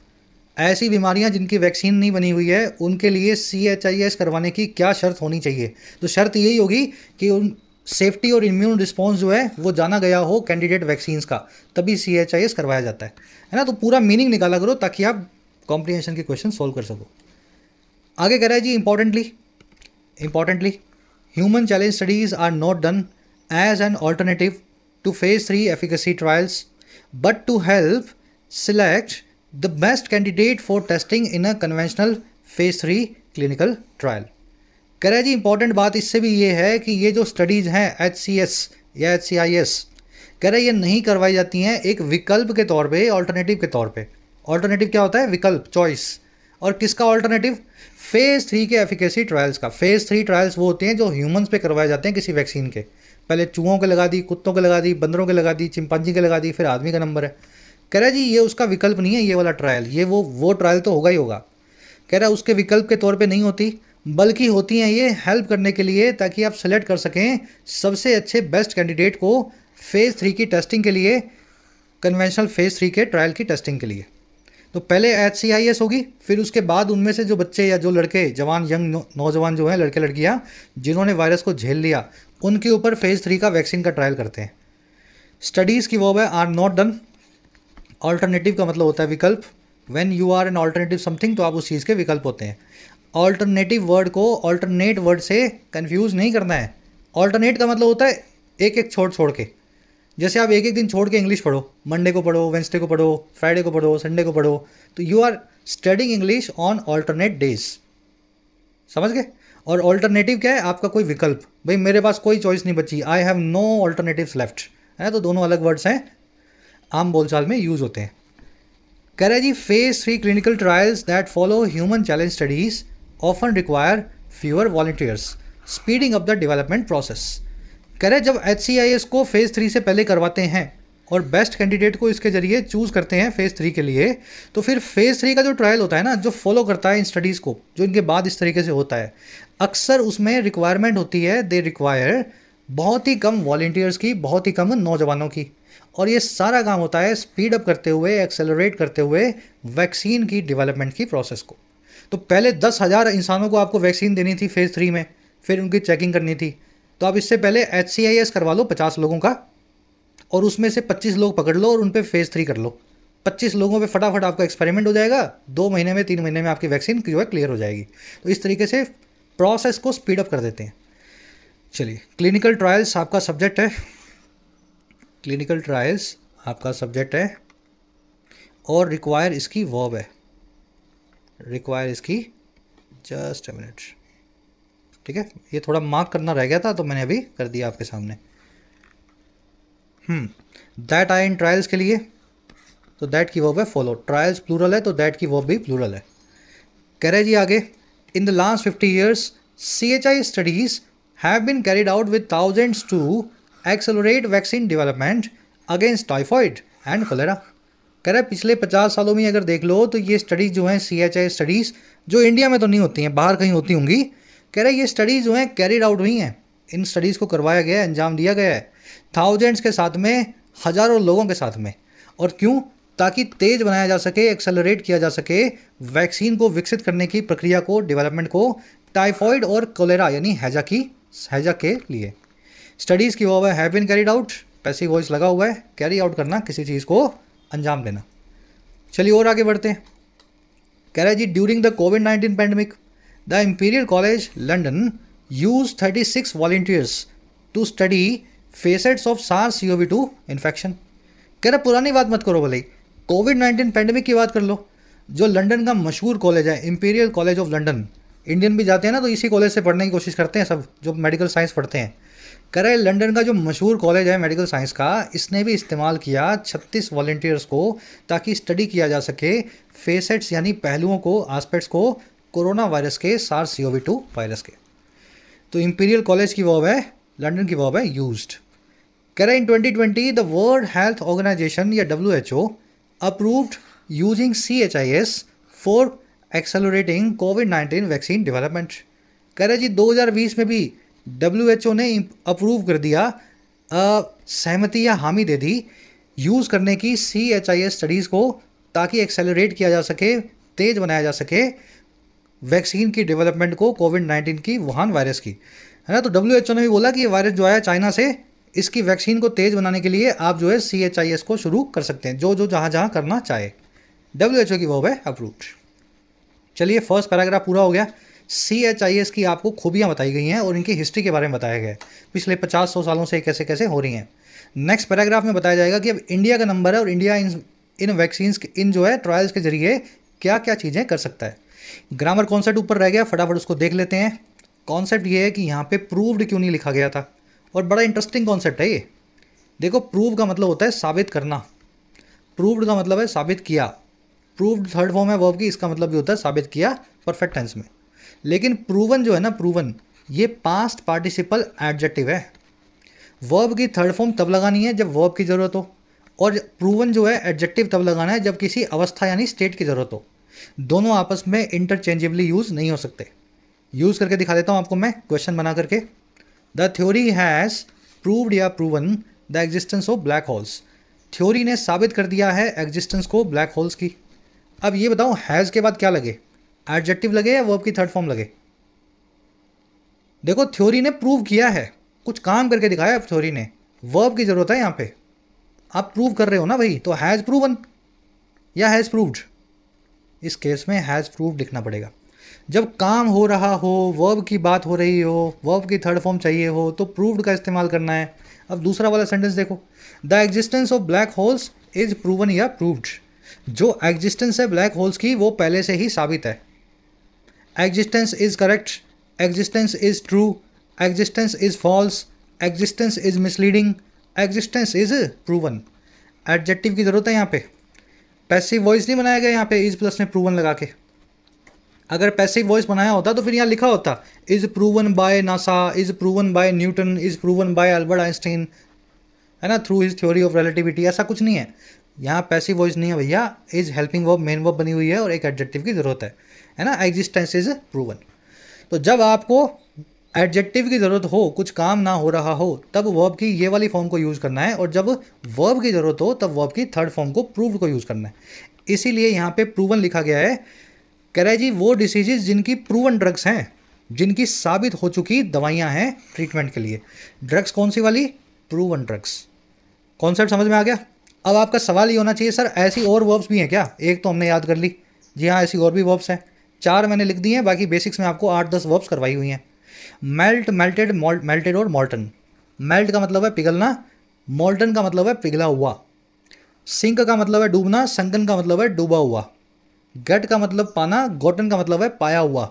ऐसी बीमारियां जिनकी वैक्सीन नहीं बनी हुई है उनके लिए सी एच आई एस करवाने की क्या शर्त होनी चाहिए तो शर्त यही होगी कि उन सेफ्टी और इम्यून रिस्पॉन्स जो है वो जाना गया हो कैंडिडेट वैक्सीन्स का तभी सी एच आई एस करवाया जाता है है ना तो पूरा मीनिंग निकाला करो ताकि आप कॉम्प्रीहेंशन के क्वेश्चन सोल्व कर सको आगे कह रहे हैं जी importantly importantly human challenge studies are not done as an alternative to phase three efficacy trials but to help select the best candidate for testing in a conventional phase three clinical trial कह रहे जी important बात इससे भी ये है कि ये जो स्टडीज़ हैं एच सी एस या एच सी आई एस कह रहे ये नहीं करवाई जाती हैं एक विकल्प के तौर पे ऑल्टरनेटिव के तौर पे ऑल्टरनेटिव क्या होता है विकल्प चॉइस और किसका ऑल्टरनेटिव फेज़ थ्री के एफिकेसी ट्रायल्स का फेज़ थ्री ट्रायल्स वो होते हैं जो ह्यूमंस पे करवाए जाते हैं किसी वैक्सीन के पहले चूहों के लगा दी कुत्तों के लगा दी बंदरों के लगा दी चिंपांजी के लगा दी फिर आदमी का नंबर है कह रहा जी ये उसका विकल्प नहीं है ये वाला ट्रायल ये वो वो ट्रायल तो होगा ही होगा कह रहा उसके विकल्प के तौर पे नहीं होती बल्कि होती हैं ये हेल्प करने के लिए ताकि आप सेलेक्ट कर सकें सबसे अच्छे बेस्ट कैंडिडेट को फेज़ थ्री की टेस्टिंग के लिए कन्वेंशनल फेज़ थ्री के ट्रायल की टेस्टिंग के लिए तो पहले एच सी आई एस होगी फिर उसके बाद उनमें से जो बच्चे या जो लड़के जवान यंग नौजवान जो हैं लड़के लड़कियाँ जिन्होंने वायरस को झेल लिया उनके ऊपर फेज़ थ्री का वैक्सीन का ट्रायल करते हैं स्टडीज़ की वो है आर नॉट डन ऑल्टरनेटिव का मतलब होता है विकल्प when you are an alternative something तो आप उस चीज़ के विकल्प होते हैं ऑल्टरनेटिव वर्ड को ऑल्टरनेट वर्ड से कन्फ्यूज़ नहीं करना है ऑल्टरनेट का मतलब होता है एक एक छोड़ छोड़ के जैसे आप एक एक दिन छोड़ के इंग्लिश पढ़ो मंडे को पढ़ो वेंसडे को पढ़ो फ्राइडे को पढ़ो संडे को पढ़ो तो you are studying English on alternate days समझ गए और ऑल्टरनेटिव क्या है आपका कोई विकल्प भाई मेरे पास कोई चॉइस नहीं बची I have no alternative left है तो दोनों अलग वर्ड्स हैं आम बोलचाल में यूज़ होते हैं कह रहे जी phase three clinical trials that follow human challenge studies often require fewer volunteers speeding up the development process कह रहे जब एच को फेज़ थ्री से पहले करवाते हैं और बेस्ट कैंडिडेट को इसके जरिए चूज़ करते हैं फेज़ थ्री के लिए तो फिर फेज़ थ्री का जो ट्रायल होता है ना जो फॉलो करता है इन स्टडीज़ को जो इनके बाद इस तरीके से होता है अक्सर उसमें रिक्वायरमेंट होती है दे रिक्वायर बहुत ही कम वॉल्टियर्स की बहुत ही कम नौजवानों की और ये सारा काम होता है स्पीड अप करते हुए एक्सेलरेट करते हुए वैक्सीन की डेवलपमेंट की प्रोसेस को तो पहले दस हज़ार इंसानों को आपको वैक्सीन देनी थी फेज़ थ्री में फिर उनकी चेकिंग करनी थी तो आप इससे पहले एच सी आई एस करवा लो पचास लोगों का और उसमें से पच्चीस लोग पकड़ लो और उन पर फेज़ थ्री कर लो पच्चीस लोगों पर फटाफट आपका एक्सपेरिमेंट हो जाएगा दो महीने में तीन महीने में आपकी वैक्सीन जो है क्लियर हो जाएगी तो इस तरीके से प्रोसेस को स्पीड अप कर देते हैं चलिए क्लिनिकल ट्रायल्स आपका सब्जेक्ट है क्लिनिकल ट्रायल्स आपका सब्जेक्ट है और रिक्वायर इसकी वॉब है रिक्वायर इसकी जस्ट अ मिनट ठीक है ये थोड़ा मार्क करना रह गया था तो मैंने अभी कर दिया आपके सामने दैट आई इन ट्रायल्स के लिए तो दैट की वॉब है फॉलो ट्रायल्स प्लूरल है तो दैट की वॉब भी प्लूरल है कह रहे जी आगे in the last fifty years C H I studies have been carried out with thousands to accelerate vaccine development against typhoid and cholera कह रहा है पिछले पचास सालों में अगर देख लो तो ये स्टडीज़ जो हैं सी एच आई स्टडीज़ जो इंडिया में तो नहीं होती हैं बाहर कहीं होती होंगी कह रहे ये स्टडीज़ जो हैं कैरिड आउट हुई हैं इन स्टडीज़ को करवाया गया है अंजाम दिया गया है थाउजेंड्स के साथ में हज़ारों लोगों के साथ में और क्यों ताकि तेज़ बनाया जा सके एक्सेलरेट किया जा सके वैक्सीन को विकसित करने की प्रक्रिया को डेवलपमेंट को टाइफॉइड और कोलेरा यानी हैजा की हैजा के लिए स्टडीज़ की हुआ है have been carried out passive voice लगा हुआ है कैरी आउट करना किसी चीज़ को अंजाम देना चलिए और आगे बढ़ते हैं कह रहे जी during the COVID nineteen pandemic the Imperial College London use thirty six volunteers to study facets of SARS C O V two infection कह रहा पुरानी बात मत करो भले कोविड नाइन्टीन पैंडमिक की बात कर लो जो लंडन का मशहूर कॉलेज है Imperial College of London Indian भी जाते हैं ना तो इसी कॉलेज से पढ़ने की कोशिश करते हैं सब जो मेडिकल साइंस पढ़ते हैं करें लंदन का जो मशहूर कॉलेज है मेडिकल साइंस का इसने भी इस्तेमाल किया 36 वॉल्टियर्स को ताकि स्टडी किया जा सके फेसेट्स यानी पहलुओं को आस्पेक्ट्स को कोरोना वायरस के सार सी टू वायरस के तो इम्पीरियल कॉलेज की वॉब है लंदन की वॉब है यूज करे in 2020 the World Health Organization या W H O approved using C H I S for accelerating COVID nineteen vaccine development करे जी दो हज़ार बीस में भी डब्ल्यू ने अप्रूव कर दिया सहमति या हामी दे दी यूज़ करने की C H I S studies को ताकि एक्सेलरेट किया जा सके तेज बनाया जा सके वैक्सीन की डेवलपमेंट को कोविड नाइन्टीन की वुहान वायरस की है ना तो डब्ल्यू ने भी बोला कि ये वायरस जो आया चाइना से इसकी वैक्सीन को तेज बनाने के लिए आप जो है सी एच आई एस को शुरू कर सकते हैं जो जो जहाँ जहाँ करना चाहे डब्ल्यू एच ओ की वो है अप्रूव चलिए फर्स्ट पैराग्राफ पूरा हो गया सी एच आई एस की आपको खूबियाँ बताई गई हैं और इनकी हिस्ट्री के बारे में बताया गया है पिछले पचास सौ सालों से कैसे कैसे हो रही हैं नेक्स्ट पैराग्राफ में बताया जाएगा कि अब इंडिया का नंबर है और इंडिया इन इन वैक्सीन्स इन जो है ट्रायल्स के जरिए क्या क्या चीज़ें कर सकता है ग्रामर कॉन्सेप्ट ऊपर रह गया फटाफट उसको देख लेते हैं कॉन्सेप्ट ये है कि यहाँ पे प्रूव्ड क्यों नहीं लिखा गया था और बड़ा इंटरेस्टिंग कॉन्सेप्ट है ये देखो प्रूव का मतलब होता है साबित करना प्रूव्ड का मतलब है साबित किया प्रूव्ड थर्ड फॉर्म है वर्ब की इसका मतलब भी होता है साबित किया परफेक्ट टेंस में लेकिन प्रूवन जो है ना प्रूवन ये पास्ट पार्टिसिपल एडजेक्टिव है वर्ब की थर्ड फॉर्म तब लगानी है जब वर्ब की ज़रूरत हो और प्रूवन जो है एडजेक्टिव तब लगाना है जब किसी अवस्था यानी स्टेट की ज़रूरत हो दोनों आपस में इंटरचेंजेबली यूज़ नहीं हो सकते यूज़ करके दिखा देता हूँ आपको मैं क्वेश्चन बना करके द थ्योरी हैज़ प्रूव्ड या proven the existence of black holes theory ने साबित कर दिया है एग्जिस्टेंस को ब्लैक होल्स की अब ये बताओ हैज़ के बाद क्या लगे एडजेक्टिव लगे या वर्ब की थर्ड फॉर्म लगे देखो थ्योरी ने प्रूव किया है कुछ काम करके दिखाया थ्योरी ने वर्ब की ज़रूरत है यहां पे आप प्रूव कर रहे हो ना भाई तो हैज़ प्रूवन या हैज़ प्रूव्ड इस केस में हैज़ प्रूव लिखना पड़ेगा जब काम हो रहा हो वर्ब की बात हो रही हो वर्ब की थर्ड फॉर्म चाहिए हो तो प्रूव्ड का इस्तेमाल करना है अब दूसरा वाला सेंटेंस देखो the existence of black holes is proven या प्रूव्ड जो एग्जिस्टेंस है ब्लैक होल्स की वो पहले से ही साबित है existence is correct existence is true existence is false existence is misleading existence is proven adjective की ज़रूरत है यहाँ पे पैसिव वॉइस नहीं बनाया गया यहाँ पे इज प्लस में प्रूवन लगा के अगर पैसिव वॉइस बनाया होता तो फिर यहाँ लिखा होता is proven by NASA is proven by Newton is proven by Albert Einstein है ना through his theory of relativity ऐसा कुछ नहीं है यहाँ पैसिव वॉइस नहीं है भैया is helping verb main verb बनी हुई है और एक एडजेक्टिव की ज़रूरत है है ना एग्जिस्टेंस इज प्रूवन तो जब आपको एडजेक्टिव की ज़रूरत हो कुछ काम ना हो रहा हो तब वर्ब की ये वाली फॉर्म को यूज़ करना है और जब वर्ब की ज़रूरत हो तब वर्ब की थर्ड फॉर्म को प्रूव को यूज़ करना है इसीलिए यहाँ पे प्रूवन लिखा गया है कह रहे जी वो डिसीजेज जिनकी प्रूवन ड्रग्स हैं जिनकी साबित हो चुकी दवाइयाँ हैं ट्रीटमेंट के लिए ड्रग्स कौन सी वाली प्रूवन ड्रग्स कॉन्सेप्ट समझ में आ गया अब आपका सवाल ये होना चाहिए सर ऐसी और वर्ब्स भी हैं क्या एक तो हमने याद कर ली जी हाँ ऐसी और भी वर्ब्स हैं चार मैंने लिख दी हैं बाकी बेसिक्स में आपको आठ दस वर्ब्स करवाई हुई हैं मेल्ट मेल्टेड मेल्टेड और मॉल्टन मेल्ट का मतलब है पिघलना मॉल्टन का मतलब है पिघला हुआ सिंक का मतलब है डूबना संकन का मतलब है डूबा हुआ गट का मतलब पाना गोटन का मतलब है पाया हुआ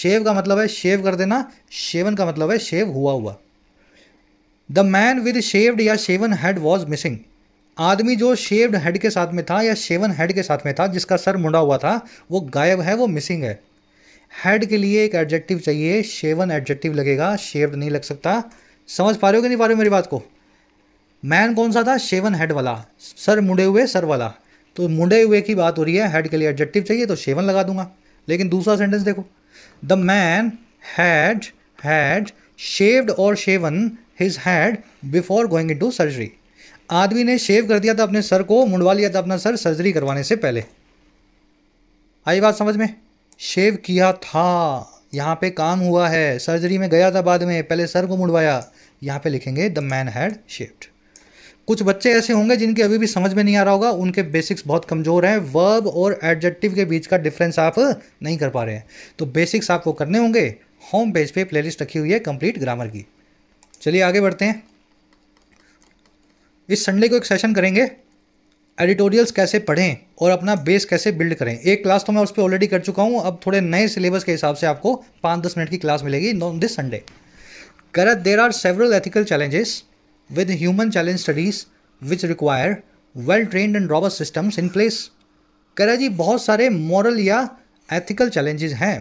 शेव का मतलब है शेव कर देना शेवन का मतलब है शेव हुआ हुआ द मैन विद शेव्ड या शेवन हेड वॉज मिसिंग आदमी जो शेव्ड हेड के साथ में था या शेवन हेड के साथ में था जिसका सर मुंडा हुआ था वो गायब है वो मिसिंग है हेड के लिए एक एडजेक्टिव चाहिए शेवन एडजेक्टिव लगेगा शेव्ड नहीं लग सकता समझ पा रहे हो कि नहीं पा रहे हो मेरी बात को मैन कौन सा था शेवन हेड वाला सर मुंडे हुए सर वाला तो मुंडे हुए की बात हो रही है हेड के लिए एडजेक्टिव चाहिए तो शेवन लगा दूंगा लेकिन दूसरा सेंटेंस देखो the man had had shaved और shaven his head before going into surgery आदमी ने शेव कर दिया था अपने सर को मुंडवा लिया था अपना सर सर्जरी करवाने से पहले आई बात समझ में शेव किया था यहाँ पे काम हुआ है सर्जरी में गया था बाद में पहले सर को मुड़वाया यहाँ पे लिखेंगे द मैन हैड शेफ्ट कुछ बच्चे ऐसे होंगे जिनके अभी भी समझ में नहीं आ रहा होगा उनके बेसिक्स बहुत कमज़ोर हैं वर्ब और एडजेक्टिव के बीच का डिफरेंस आप नहीं कर पा रहे हैं तो बेसिक्स आपको करने होंगे होम पेज पे प्लेलिस्ट रखी हुई है कंप्लीट ग्रामर की चलिए आगे बढ़ते हैं इस संडे को एक सेशन करेंगे एडिटोरियल्स कैसे पढ़ें और अपना बेस कैसे बिल्ड करें एक क्लास तो मैं उस पर ऑलरेडी कर चुका हूँ अब थोड़े नए सिलेबस के हिसाब से आपको पाँच दस मिनट की क्लास मिलेगी ऑन दिस संडे करत there are several ethical challenges with human challenge studies which require well train and robust systems in place करत जी बहुत सारे मॉरल या एथिकल चैलेंजेस हैं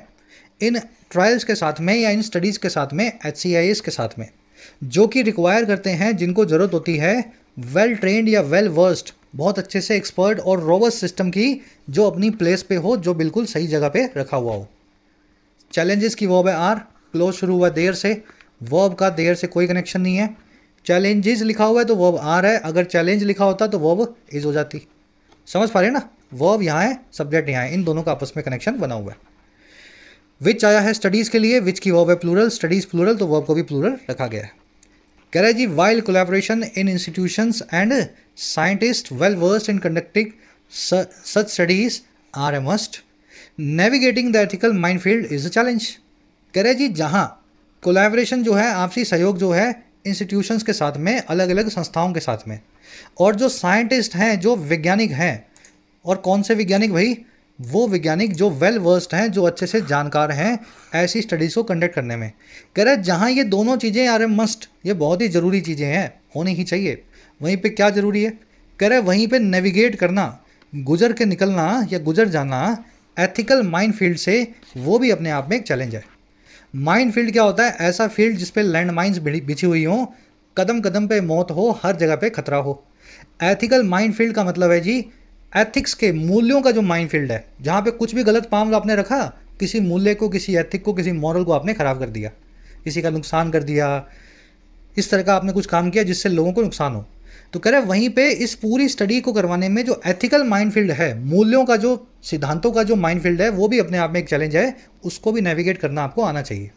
इन ट्रायल्स के साथ में या इन स्टडीज़ के साथ में एच के साथ में जो कि रिक्वायर करते हैं जिनको ज़रूरत होती है वेल ट्रेंड या वेल वर्स्ड बहुत अच्छे से एक्सपर्ट और रोबस सिस्टम की जो अपनी प्लेस पे हो जो बिल्कुल सही जगह पे रखा हुआ हो चैलेंजेस की वर्ब है आर क्लोज शुरू हुआ देर से वर्ब का देर से कोई कनेक्शन नहीं है चैलेंजेस लिखा हुआ है तो वर्ब आर है अगर चैलेंज लिखा होता तो वर्ब इज हो जाती समझ पा रहे ना वर्ब यहाँ है सब्जेक्ट यहाँ है इन दोनों का आपस में कनेक्शन बना हुआ है विच आया है स्टडीज़ के लिए विच की वर्ब है प्लूरल स्टडीज़ प्लूरल तो वर्ब को भी प्लूरल रखा गया है कह रहे जी while collaboration in institution and scientist well versed in conducting such studies are a must navigating the ethical mind field is a challenge कह रहे जी जहाँ कोलेबोरेशन जो है आपसी सहयोग जो है इंस्टीट्यूशंस के साथ में अलग अलग संस्थाओं के साथ में और जो साइंटिस्ट हैं जो वैज्ञानिक हैं और कौन से वैज्ञानिक भाई वो वैज्ञानिक जो वेल वर्स्ड हैं जो अच्छे से जानकार हैं ऐसी स्टडीज़ को कंडक्ट करने में कह रहे जहाँ ये दोनों चीज़ें आर मस्ट ये बहुत ही ज़रूरी चीज़ें हैं होनी ही चाहिए वहीं पे क्या ज़रूरी है कह रहे वहीं पे नेविगेट करना गुजर के निकलना या गुजर जाना एथिकल माइंड फील्ड से वो भी अपने आप में एक चैलेंज है माइंड फील्ड क्या होता है ऐसा फील्ड जिसपे लैंड माइन्स बिछी हुई हों कदम कदम पे मौत हो हर जगह पे खतरा हो एथिकल माइंड फील्ड का मतलब है जी एथिक्स के मूल्यों का जो माइंड फील्ड है जहाँ पे कुछ भी गलत पाम आपने रखा किसी मूल्य को किसी एथिक को किसी मॉरल को आपने ख़राब कर दिया किसी का नुकसान कर दिया इस तरह का आपने कुछ काम किया जिससे लोगों को नुकसान हो तो कह रहे वहीं पे इस पूरी स्टडी को करवाने में जो एथिकल माइंड फील्ड है मूल्यों का जो सिद्धांतों का जो माइंड फील्ड है वो भी अपने आप में एक चैलेंज है उसको भी नेविगेट करना आपको आना चाहिए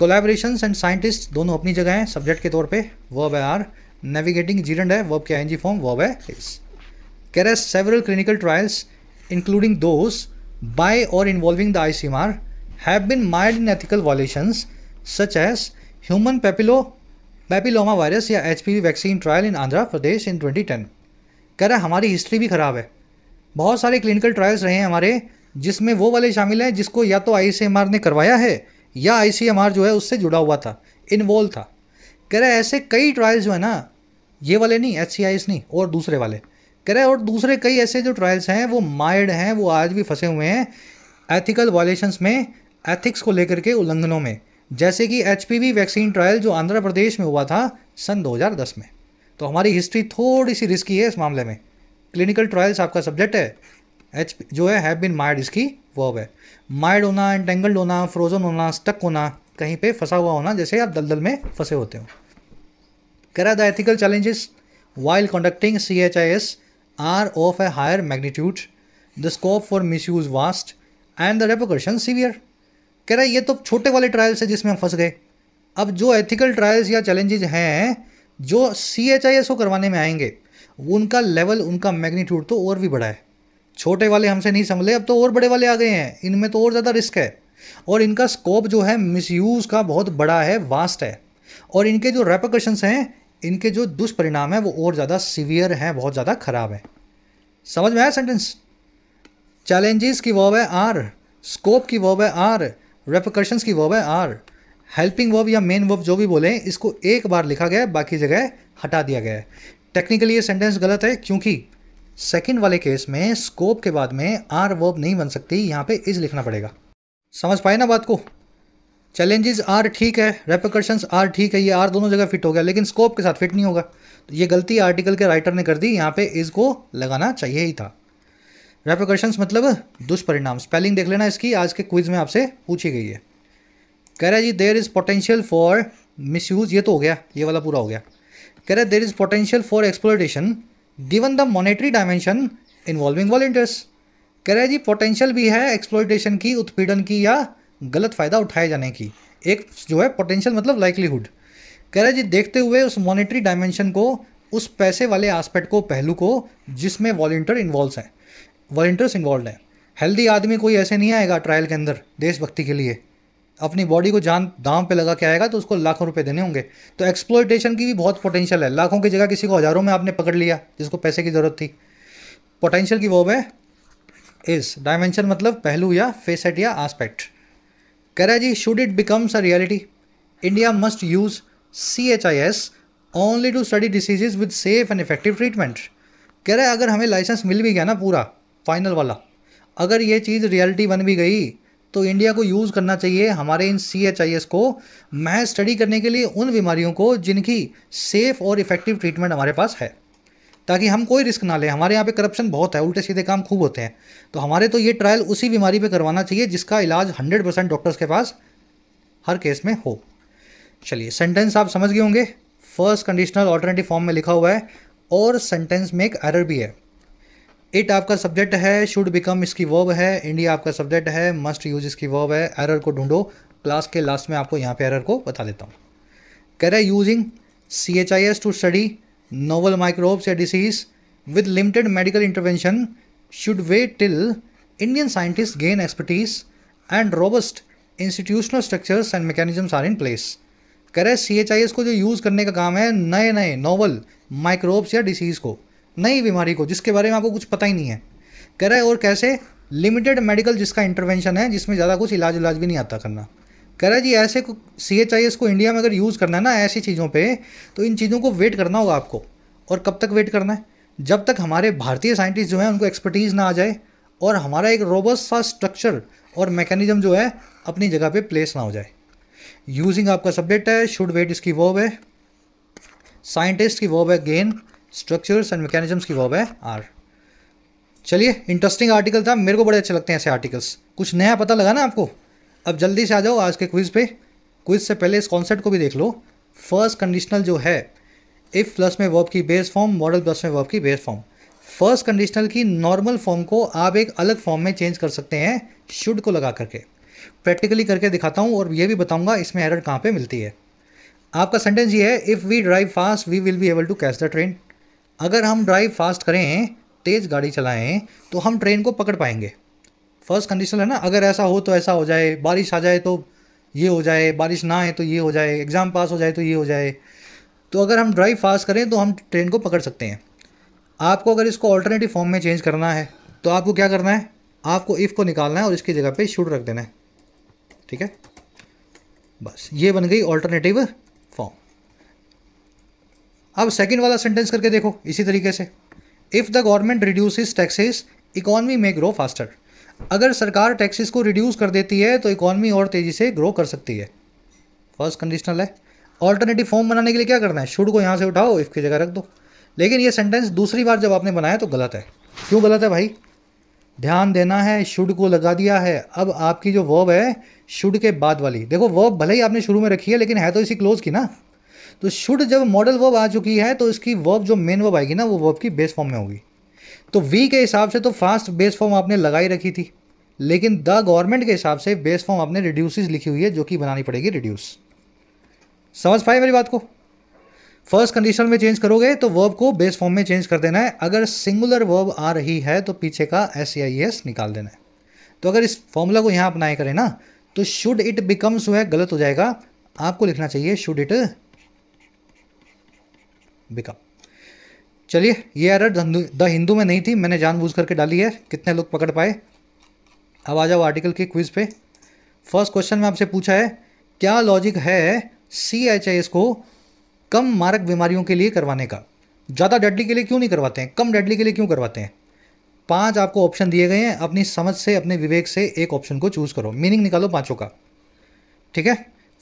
कोलेबरेशन एंड साइंटिस्ट दोनों अपनी जगह हैं सब्जेक्ट के तौर पर वर्ब है आर नेविगेटिंग जीरेंड है वर्ब के एन जी फॉर्म वर्ब है इस कह रहा है several clinical trials including clinical trials, और involving the I C M R have been mired in ethical violations, such as human papillo papilloma virus या H P V vaccine trial in Andhra Pradesh in twenty ten कह रहा है हमारी history भी ख़राब है बहुत सारे क्लिनिकल ट्रायल्स रहे हैं हमारे जिसमें वो वाले शामिल हैं जिसको या तो आई सी एम आर ने करवाया है या आई सी एम आर जो है उससे जुड़ा हुआ था इन्वॉल्व था कह रहे ऐसे कई ट्रायल्स जो है ना ये वाले नहीं एच सी आई एस नहीं और दूसरे वाले कह और दूसरे कई ऐसे जो ट्रायल्स हैं वो मायड हैं वो आज भी फंसे हुए हैं एथिकल वायलेशंस में एथिक्स को लेकर के उल्लंघनों में जैसे कि एच वैक्सीन ट्रायल जो आंध्र प्रदेश में हुआ था सन 2010 में तो हमारी हिस्ट्री थोड़ी सी रिस्की है इस मामले में क्लिनिकल ट्रायल्स आपका सब्जेक्ट है एच जो है हैव बिन माइड इसकी वर्ब है माइड होना एंटेंगल्ड होना फ्रोजन होना स्टक होना कहीं पे फंसा हुआ होना जैसे आप दलदल में फंसे होते हो करा the ethical challenges while conducting C H I S are of a higher magnitude, the scope for misuse vast, and the repercussions severe. कह रहा है ये तो छोटे वाले ट्रायल्स है जिसमें हम फंस गए अब जो एथिकल ट्रायल्स या चैलेंजेज हैं जो सी एच आई एस को करवाने में आएंगे उनका लेवल उनका मैग्नीट्यूड तो और भी बड़ा है छोटे वाले हमसे नहीं संभले अब तो और बड़े वाले आ गए हैं इनमें तो और ज़्यादा रिस्क है और इनका स्कोप जो है मिसयूज़ का बहुत बड़ा है वास्ट है और इनके जो रेपोकशंस हैं इनके जो दुष्परिणाम हैं वो और ज़्यादा सीवियर हैं बहुत ज़्यादा ख़राब हैं समझ में आया सेंटेंस चैलेंजेस की वर्ब है आर स्कोप की वर्ब है आर रेपोकर्शंस की वर्ब है आर हेल्पिंग वर्ब या मेन वर्ब जो भी बोले इसको एक बार लिखा गया है बाकी जगह हटा दिया गया है टेक्निकली ये सेंटेंस गलत है क्योंकि सेकंड वाले केस में स्कोप के बाद में आर वर्ब नहीं बन सकती यहाँ पे इज लिखना पड़ेगा समझ पाए ना बात को चैलेंजेस आर ठीक है रेपोकर्शंस आर ठीक है ये आर दोनों जगह फिट हो गया लेकिन स्कोप के साथ फिट नहीं होगा तो ये गलती आर्टिकल के राइटर ने कर दी यहाँ पे इसको लगाना चाहिए ही था रेपोकर्शंस मतलब दुष्परिणाम स्पेलिंग देख लेना इसकी आज के क्विज में आपसे पूछी गई है कह रहा है जी there is potential for misuse ये तो हो गया ये वाला पूरा हो गया कह रहा है there is potential for exploration given the monetary dimension involving volunteers कह रहे जी पोटेंशियल भी है एक्सप्लोइटेशन की उत्पीड़न की या गलत फ़ायदा उठाए जाने की एक जो है पोटेंशियल मतलब लाइकलीहुड कह रहे जी देखते हुए उस मॉनेटरी डायमेंशन को उस पैसे वाले आस्पेक्ट को पहलू को जिसमें वॉल्टियर इन्वॉल्व हैं वॉल्टियर्स इन्वॉल्व हैं हेल्दी आदमी कोई ऐसे नहीं आएगा ट्रायल के अंदर देशभक्ति के लिए अपनी बॉडी को जान दाम पे लगा के आएगा तो उसको लाखों रुपए देने होंगे तो एक्सप्लोइटेशन की भी बहुत पोटेंशियल है लाखों की जगह किसी को हज़ारों में आपने पकड़ लिया जिसको पैसे की ज़रूरत थी पोटेंशियल की वो है इस डायमेंशन मतलब पहलू या फेसेट या आस्पेक्ट कह जी should it becomes a reality India must use C H I S only to study diseases with safe and effective treatment कह रहा है अगर हमें लाइसेंस मिल भी गया ना पूरा फाइनल वाला अगर ये चीज़ रियलिटी बन भी गई तो इंडिया को यूज़ करना चाहिए हमारे इन सी एच आई एस को मैं स्टडी करने के लिए उन बीमारियों को जिनकी सेफ़ और इफ़ेक्टिव ट्रीटमेंट हमारे पास है ताकि हम कोई रिस्क ना लें हमारे यहाँ पे करप्शन बहुत है उल्टे सीधे काम खूब होते हैं तो हमारे तो ये ट्रायल उसी बीमारी पे करवाना चाहिए जिसका इलाज 100 परसेंट डॉक्टर्स के पास हर केस में हो चलिए सेंटेंस आप समझ गए होंगे फर्स्ट कंडीशनल ऑल्टरनेटिव फॉर्म में लिखा हुआ है और सेंटेंस में एक एरर भी है इट आपका सब्जेक्ट है शुड बिकम इसकी वर्ब है इंडिया आपका सब्जेक्ट है मस्ट यूज इसकी वर्ब है एरर को ढूंढो क्लास के लास्ट में आपको यहाँ पे एरर को बता देता हूँ कह रहा है using C H I S to study novel microbes a disease with limited medical intervention should wait till Indian scientists gain expertise and robust institutional structures and mechanisms are in place. कह रहे सी H I S को जो use करने का काम है नए नए नोवल माइक्रोब्स या डिसीज़ को नई बीमारी को जिसके बारे में आपको कुछ पता ही नहीं है कह रहा और कैसे लिमिटेड मेडिकल जिसका इंटरवेंशन है जिसमें ज़्यादा कुछ इलाज उलाज भी नहीं आता करना कह रहा है जी ऐसे सी एच आई एस को इंडिया में अगर यूज़ करना है ना ऐसी चीज़ों पे तो इन चीज़ों को वेट करना होगा आपको और कब तक वेट करना है जब तक हमारे भारतीय साइंटिस्ट जो हैं उनको एक्सपर्टीज़ ना आ जाए और हमारा एक रोबस्ट सा स्ट्रक्चर और मैकेनिज्म जो है अपनी जगह पे प्लेस ना हो जाए यूजिंग आपका सब्जेक्ट है शुड वेट इसकी वॉब है साइंटिस्ट की वॉब है गेन स्ट्रक्चर्स एंड मैकेनिज्म की वॉब है आर चलिए इंटरेस्टिंग आर्टिकल था मेरे को बड़े अच्छे लगते हैं ऐसे आर्टिकल्स कुछ नया पता लगा ना आपको अब जल्दी से आ जाओ आज के क्विज़ पे क्विज़ से पहले इस कॉन्सेप्ट को भी देख लो फर्स्ट कंडीशनल जो है इफ़ प्लस में वर्ब की बेस फॉर्म मॉडल प्लस में वर्ब की बेस फॉर्म फर्स्ट कंडीशनल की नॉर्मल फॉर्म को आप एक अलग फॉर्म में चेंज कर सकते हैं शुड को लगा करके प्रैक्टिकली करके दिखाता हूँ और यह भी बताऊँगा इसमें एरर कहाँ पर मिलती है आपका सेंटेंस ये है if we drive fast we will be able to catch the train अगर हम ड्राइव फास्ट करें तेज़ गाड़ी चलाएं तो हम ट्रेन को पकड़ पाएंगे फर्स्ट कंडीशन है ना अगर ऐसा हो तो ऐसा हो जाए बारिश आ जाए तो ये हो जाए बारिश ना आए तो ये हो जाए एग्ज़ाम पास हो जाए तो ये हो जाए तो अगर हम ड्राइव फास्ट करें तो हम ट्रेन को पकड़ सकते हैं आपको अगर इसको ऑल्टरनेटिव फॉर्म में चेंज करना है तो आपको क्या करना है आपको इफ़ को निकालना है और इसकी जगह पे शूट रख देना है ठीक है बस ये बन गई ऑल्टरनेटिव फॉर्म अब सेकंड वाला सेंटेंस करके देखो इसी तरीके से if the government reduce taxes economy may grow faster अगर सरकार टैक्सेस को रिड्यूस कर देती है तो इकोनॉमी और तेज़ी से ग्रो कर सकती है फर्स्ट कंडीशनल है ऑल्टरनेटिव फॉर्म बनाने के लिए क्या करना है शुड को यहाँ से उठाओ इफ़ की जगह रख दो लेकिन ये सेंटेंस दूसरी बार जब आपने बनाया तो गलत है क्यों गलत है भाई ध्यान देना है शुड को लगा दिया है अब आपकी जो वर्ब है शुड के बाद वाली देखो वर्ब भले ही आपने शुरू में रखी है लेकिन है तो इसी क्लोज की ना तो शुड जब मॉडल वर्ब आ चुकी है तो इसकी वर्ब जो मेन वर्ब आएगी ना वो वर्ब की बेस फॉर्म में होगी तो वी के हिसाब से तो फास्ट बेस फॉर्म आपने लगाई रखी थी लेकिन द गवर्नमेंट के हिसाब से बेस फॉर्म आपने रिड्यूसिस लिखी हुई है जो कि बनानी पड़ेगी रिड्यूस समझ पाए मेरी बात को फर्स्ट कंडीशन में चेंज करोगे तो वर्ब को बेस फॉर्म में चेंज कर देना है अगर सिंगुलर वर्ब आ रही है तो पीछे का एस आई एस निकाल देना है तो अगर इस फॉर्मूला को यहाँ अपनाए करें ना तो शुड इट बिकम्स वह गलत हो जाएगा आपको लिखना चाहिए शुड इट बिकम चलिए ये एरर द हिंदू में नहीं थी मैंने जानबूझ करके डाली है कितने लोग पकड़ पाए अब आ जाओ आर्टिकल के क्विज़ पे फर्स्ट क्वेश्चन में आपसे पूछा है क्या लॉजिक है सी एच आई एस को कम मारक बीमारियों के लिए करवाने का ज़्यादा डेडली के लिए क्यों नहीं करवाते हैं कम डेडली के लिए क्यों करवाते हैं पांच आपको ऑप्शन दिए गए हैं अपनी समझ से अपने विवेक से एक ऑप्शन को चूज़ करो मीनिंग निकालो पाँचों का ठीक है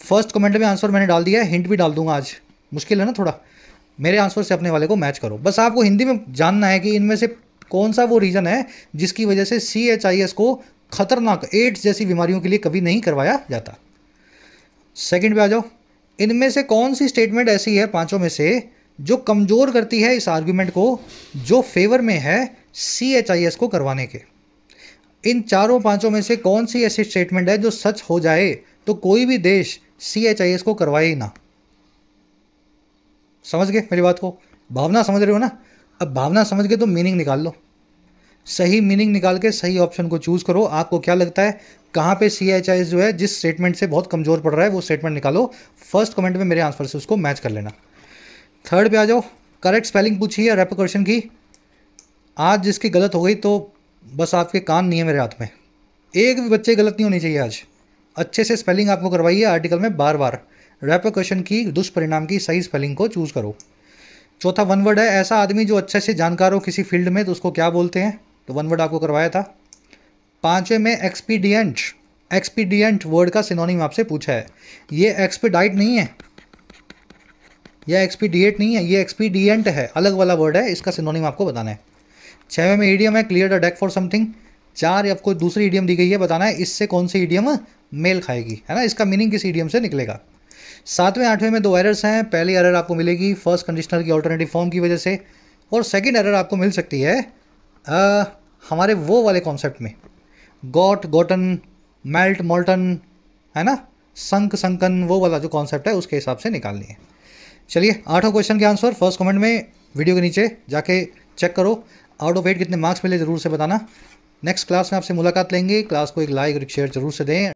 फर्स्ट कमेंट में आंसर मैंने डाल दिया है हिंट भी डाल दूंगा आज मुश्किल है ना थोड़ा मेरे आंसर से अपने वाले को मैच करो बस आपको हिंदी में जानना है कि इनमें से कौन सा वो रीज़न है जिसकी वजह से सी एच आई एस को खतरनाक एड्स जैसी बीमारियों के लिए कभी नहीं करवाया जाता सेकंड पे आ जाओ इनमें से कौन सी स्टेटमेंट ऐसी है पांचों में से जो कमज़ोर करती है इस आर्ग्यूमेंट को जो फेवर में है सी एच आई एस को करवाने के इन चारों पांचों में से कौन सी ऐसी स्टेटमेंट है जो सच हो जाए तो कोई भी देश सी एच आई एस को करवाए ही ना समझ गए मेरी बात को भावना समझ रहे हो ना अब भावना समझ गए तो मीनिंग निकाल लो सही मीनिंग निकाल के सही ऑप्शन को चूज़ करो आपको क्या लगता है कहाँ पे सी एच आई जो है जिस स्टेटमेंट से बहुत कमज़ोर पड़ रहा है वो स्टेटमेंट निकालो फर्स्ट कमेंट में मेरे आंसर से उसको मैच कर लेना थर्ड पे आ जाओ करेक्ट स्पेलिंग पूछी है रेपोकर्शन की आज जिसकी गलत हो गई तो बस आपके कान नहीं है मेरे हाथ में एक भी बच्चे गलत नहीं होनी चाहिए आज अच्छे से स्पेलिंग आपको करवाई है आर्टिकल में बार बार रेपोकेशन की दुष्परिणाम की सही स्पेलिंग को चूज़ करो चौथा वन वर्ड है ऐसा आदमी जो अच्छे से जानकार हो किसी फील्ड में तो उसको क्या बोलते हैं तो वन वर्ड आपको करवाया था पाँचवें में एक्सपीडियंट एक्सपीडियंट वर्ड का सिनोनिम आपसे पूछा है ये एक्सपीडाइट नहीं है यह एक्सपीडिएट नहीं है ये एक्सपीडियंट है अलग वाला वर्ड है इसका सिनोनिम आपको बताना है छवें में ईडियम है clear the deck for something चार या कोई दूसरी ईडियम दी गई है बताना है इससे कौन सी ईडियम मेल खाएगी है ना इसका मीनिंग किस ईडियम से निकलेगा सातवें आठवें में दो एरर्स हैं पहली एरर आपको मिलेगी फर्स्ट कंडीशनर की ऑल्टरनेटिव फॉर्म की वजह से और सेकेंड एरर आपको मिल सकती है आ, हमारे वो वाले कॉन्सेप्ट में गॉट गोटन मेल्ट मोल्टन है ना संक संकन वो वाला जो कॉन्सेप्ट है उसके हिसाब से निकालनी है चलिए आठों क्वेश्चन के आंसर फर्स्ट कमेंट में वीडियो के नीचे जाके चेक करो आउट ऑफ एट कितने मार्क्स मिले ज़रूर से बताना नेक्स्ट क्लास में आपसे मुलाकात लेंगे क्लास को एक लाइक और एक शेयर जरूर से दें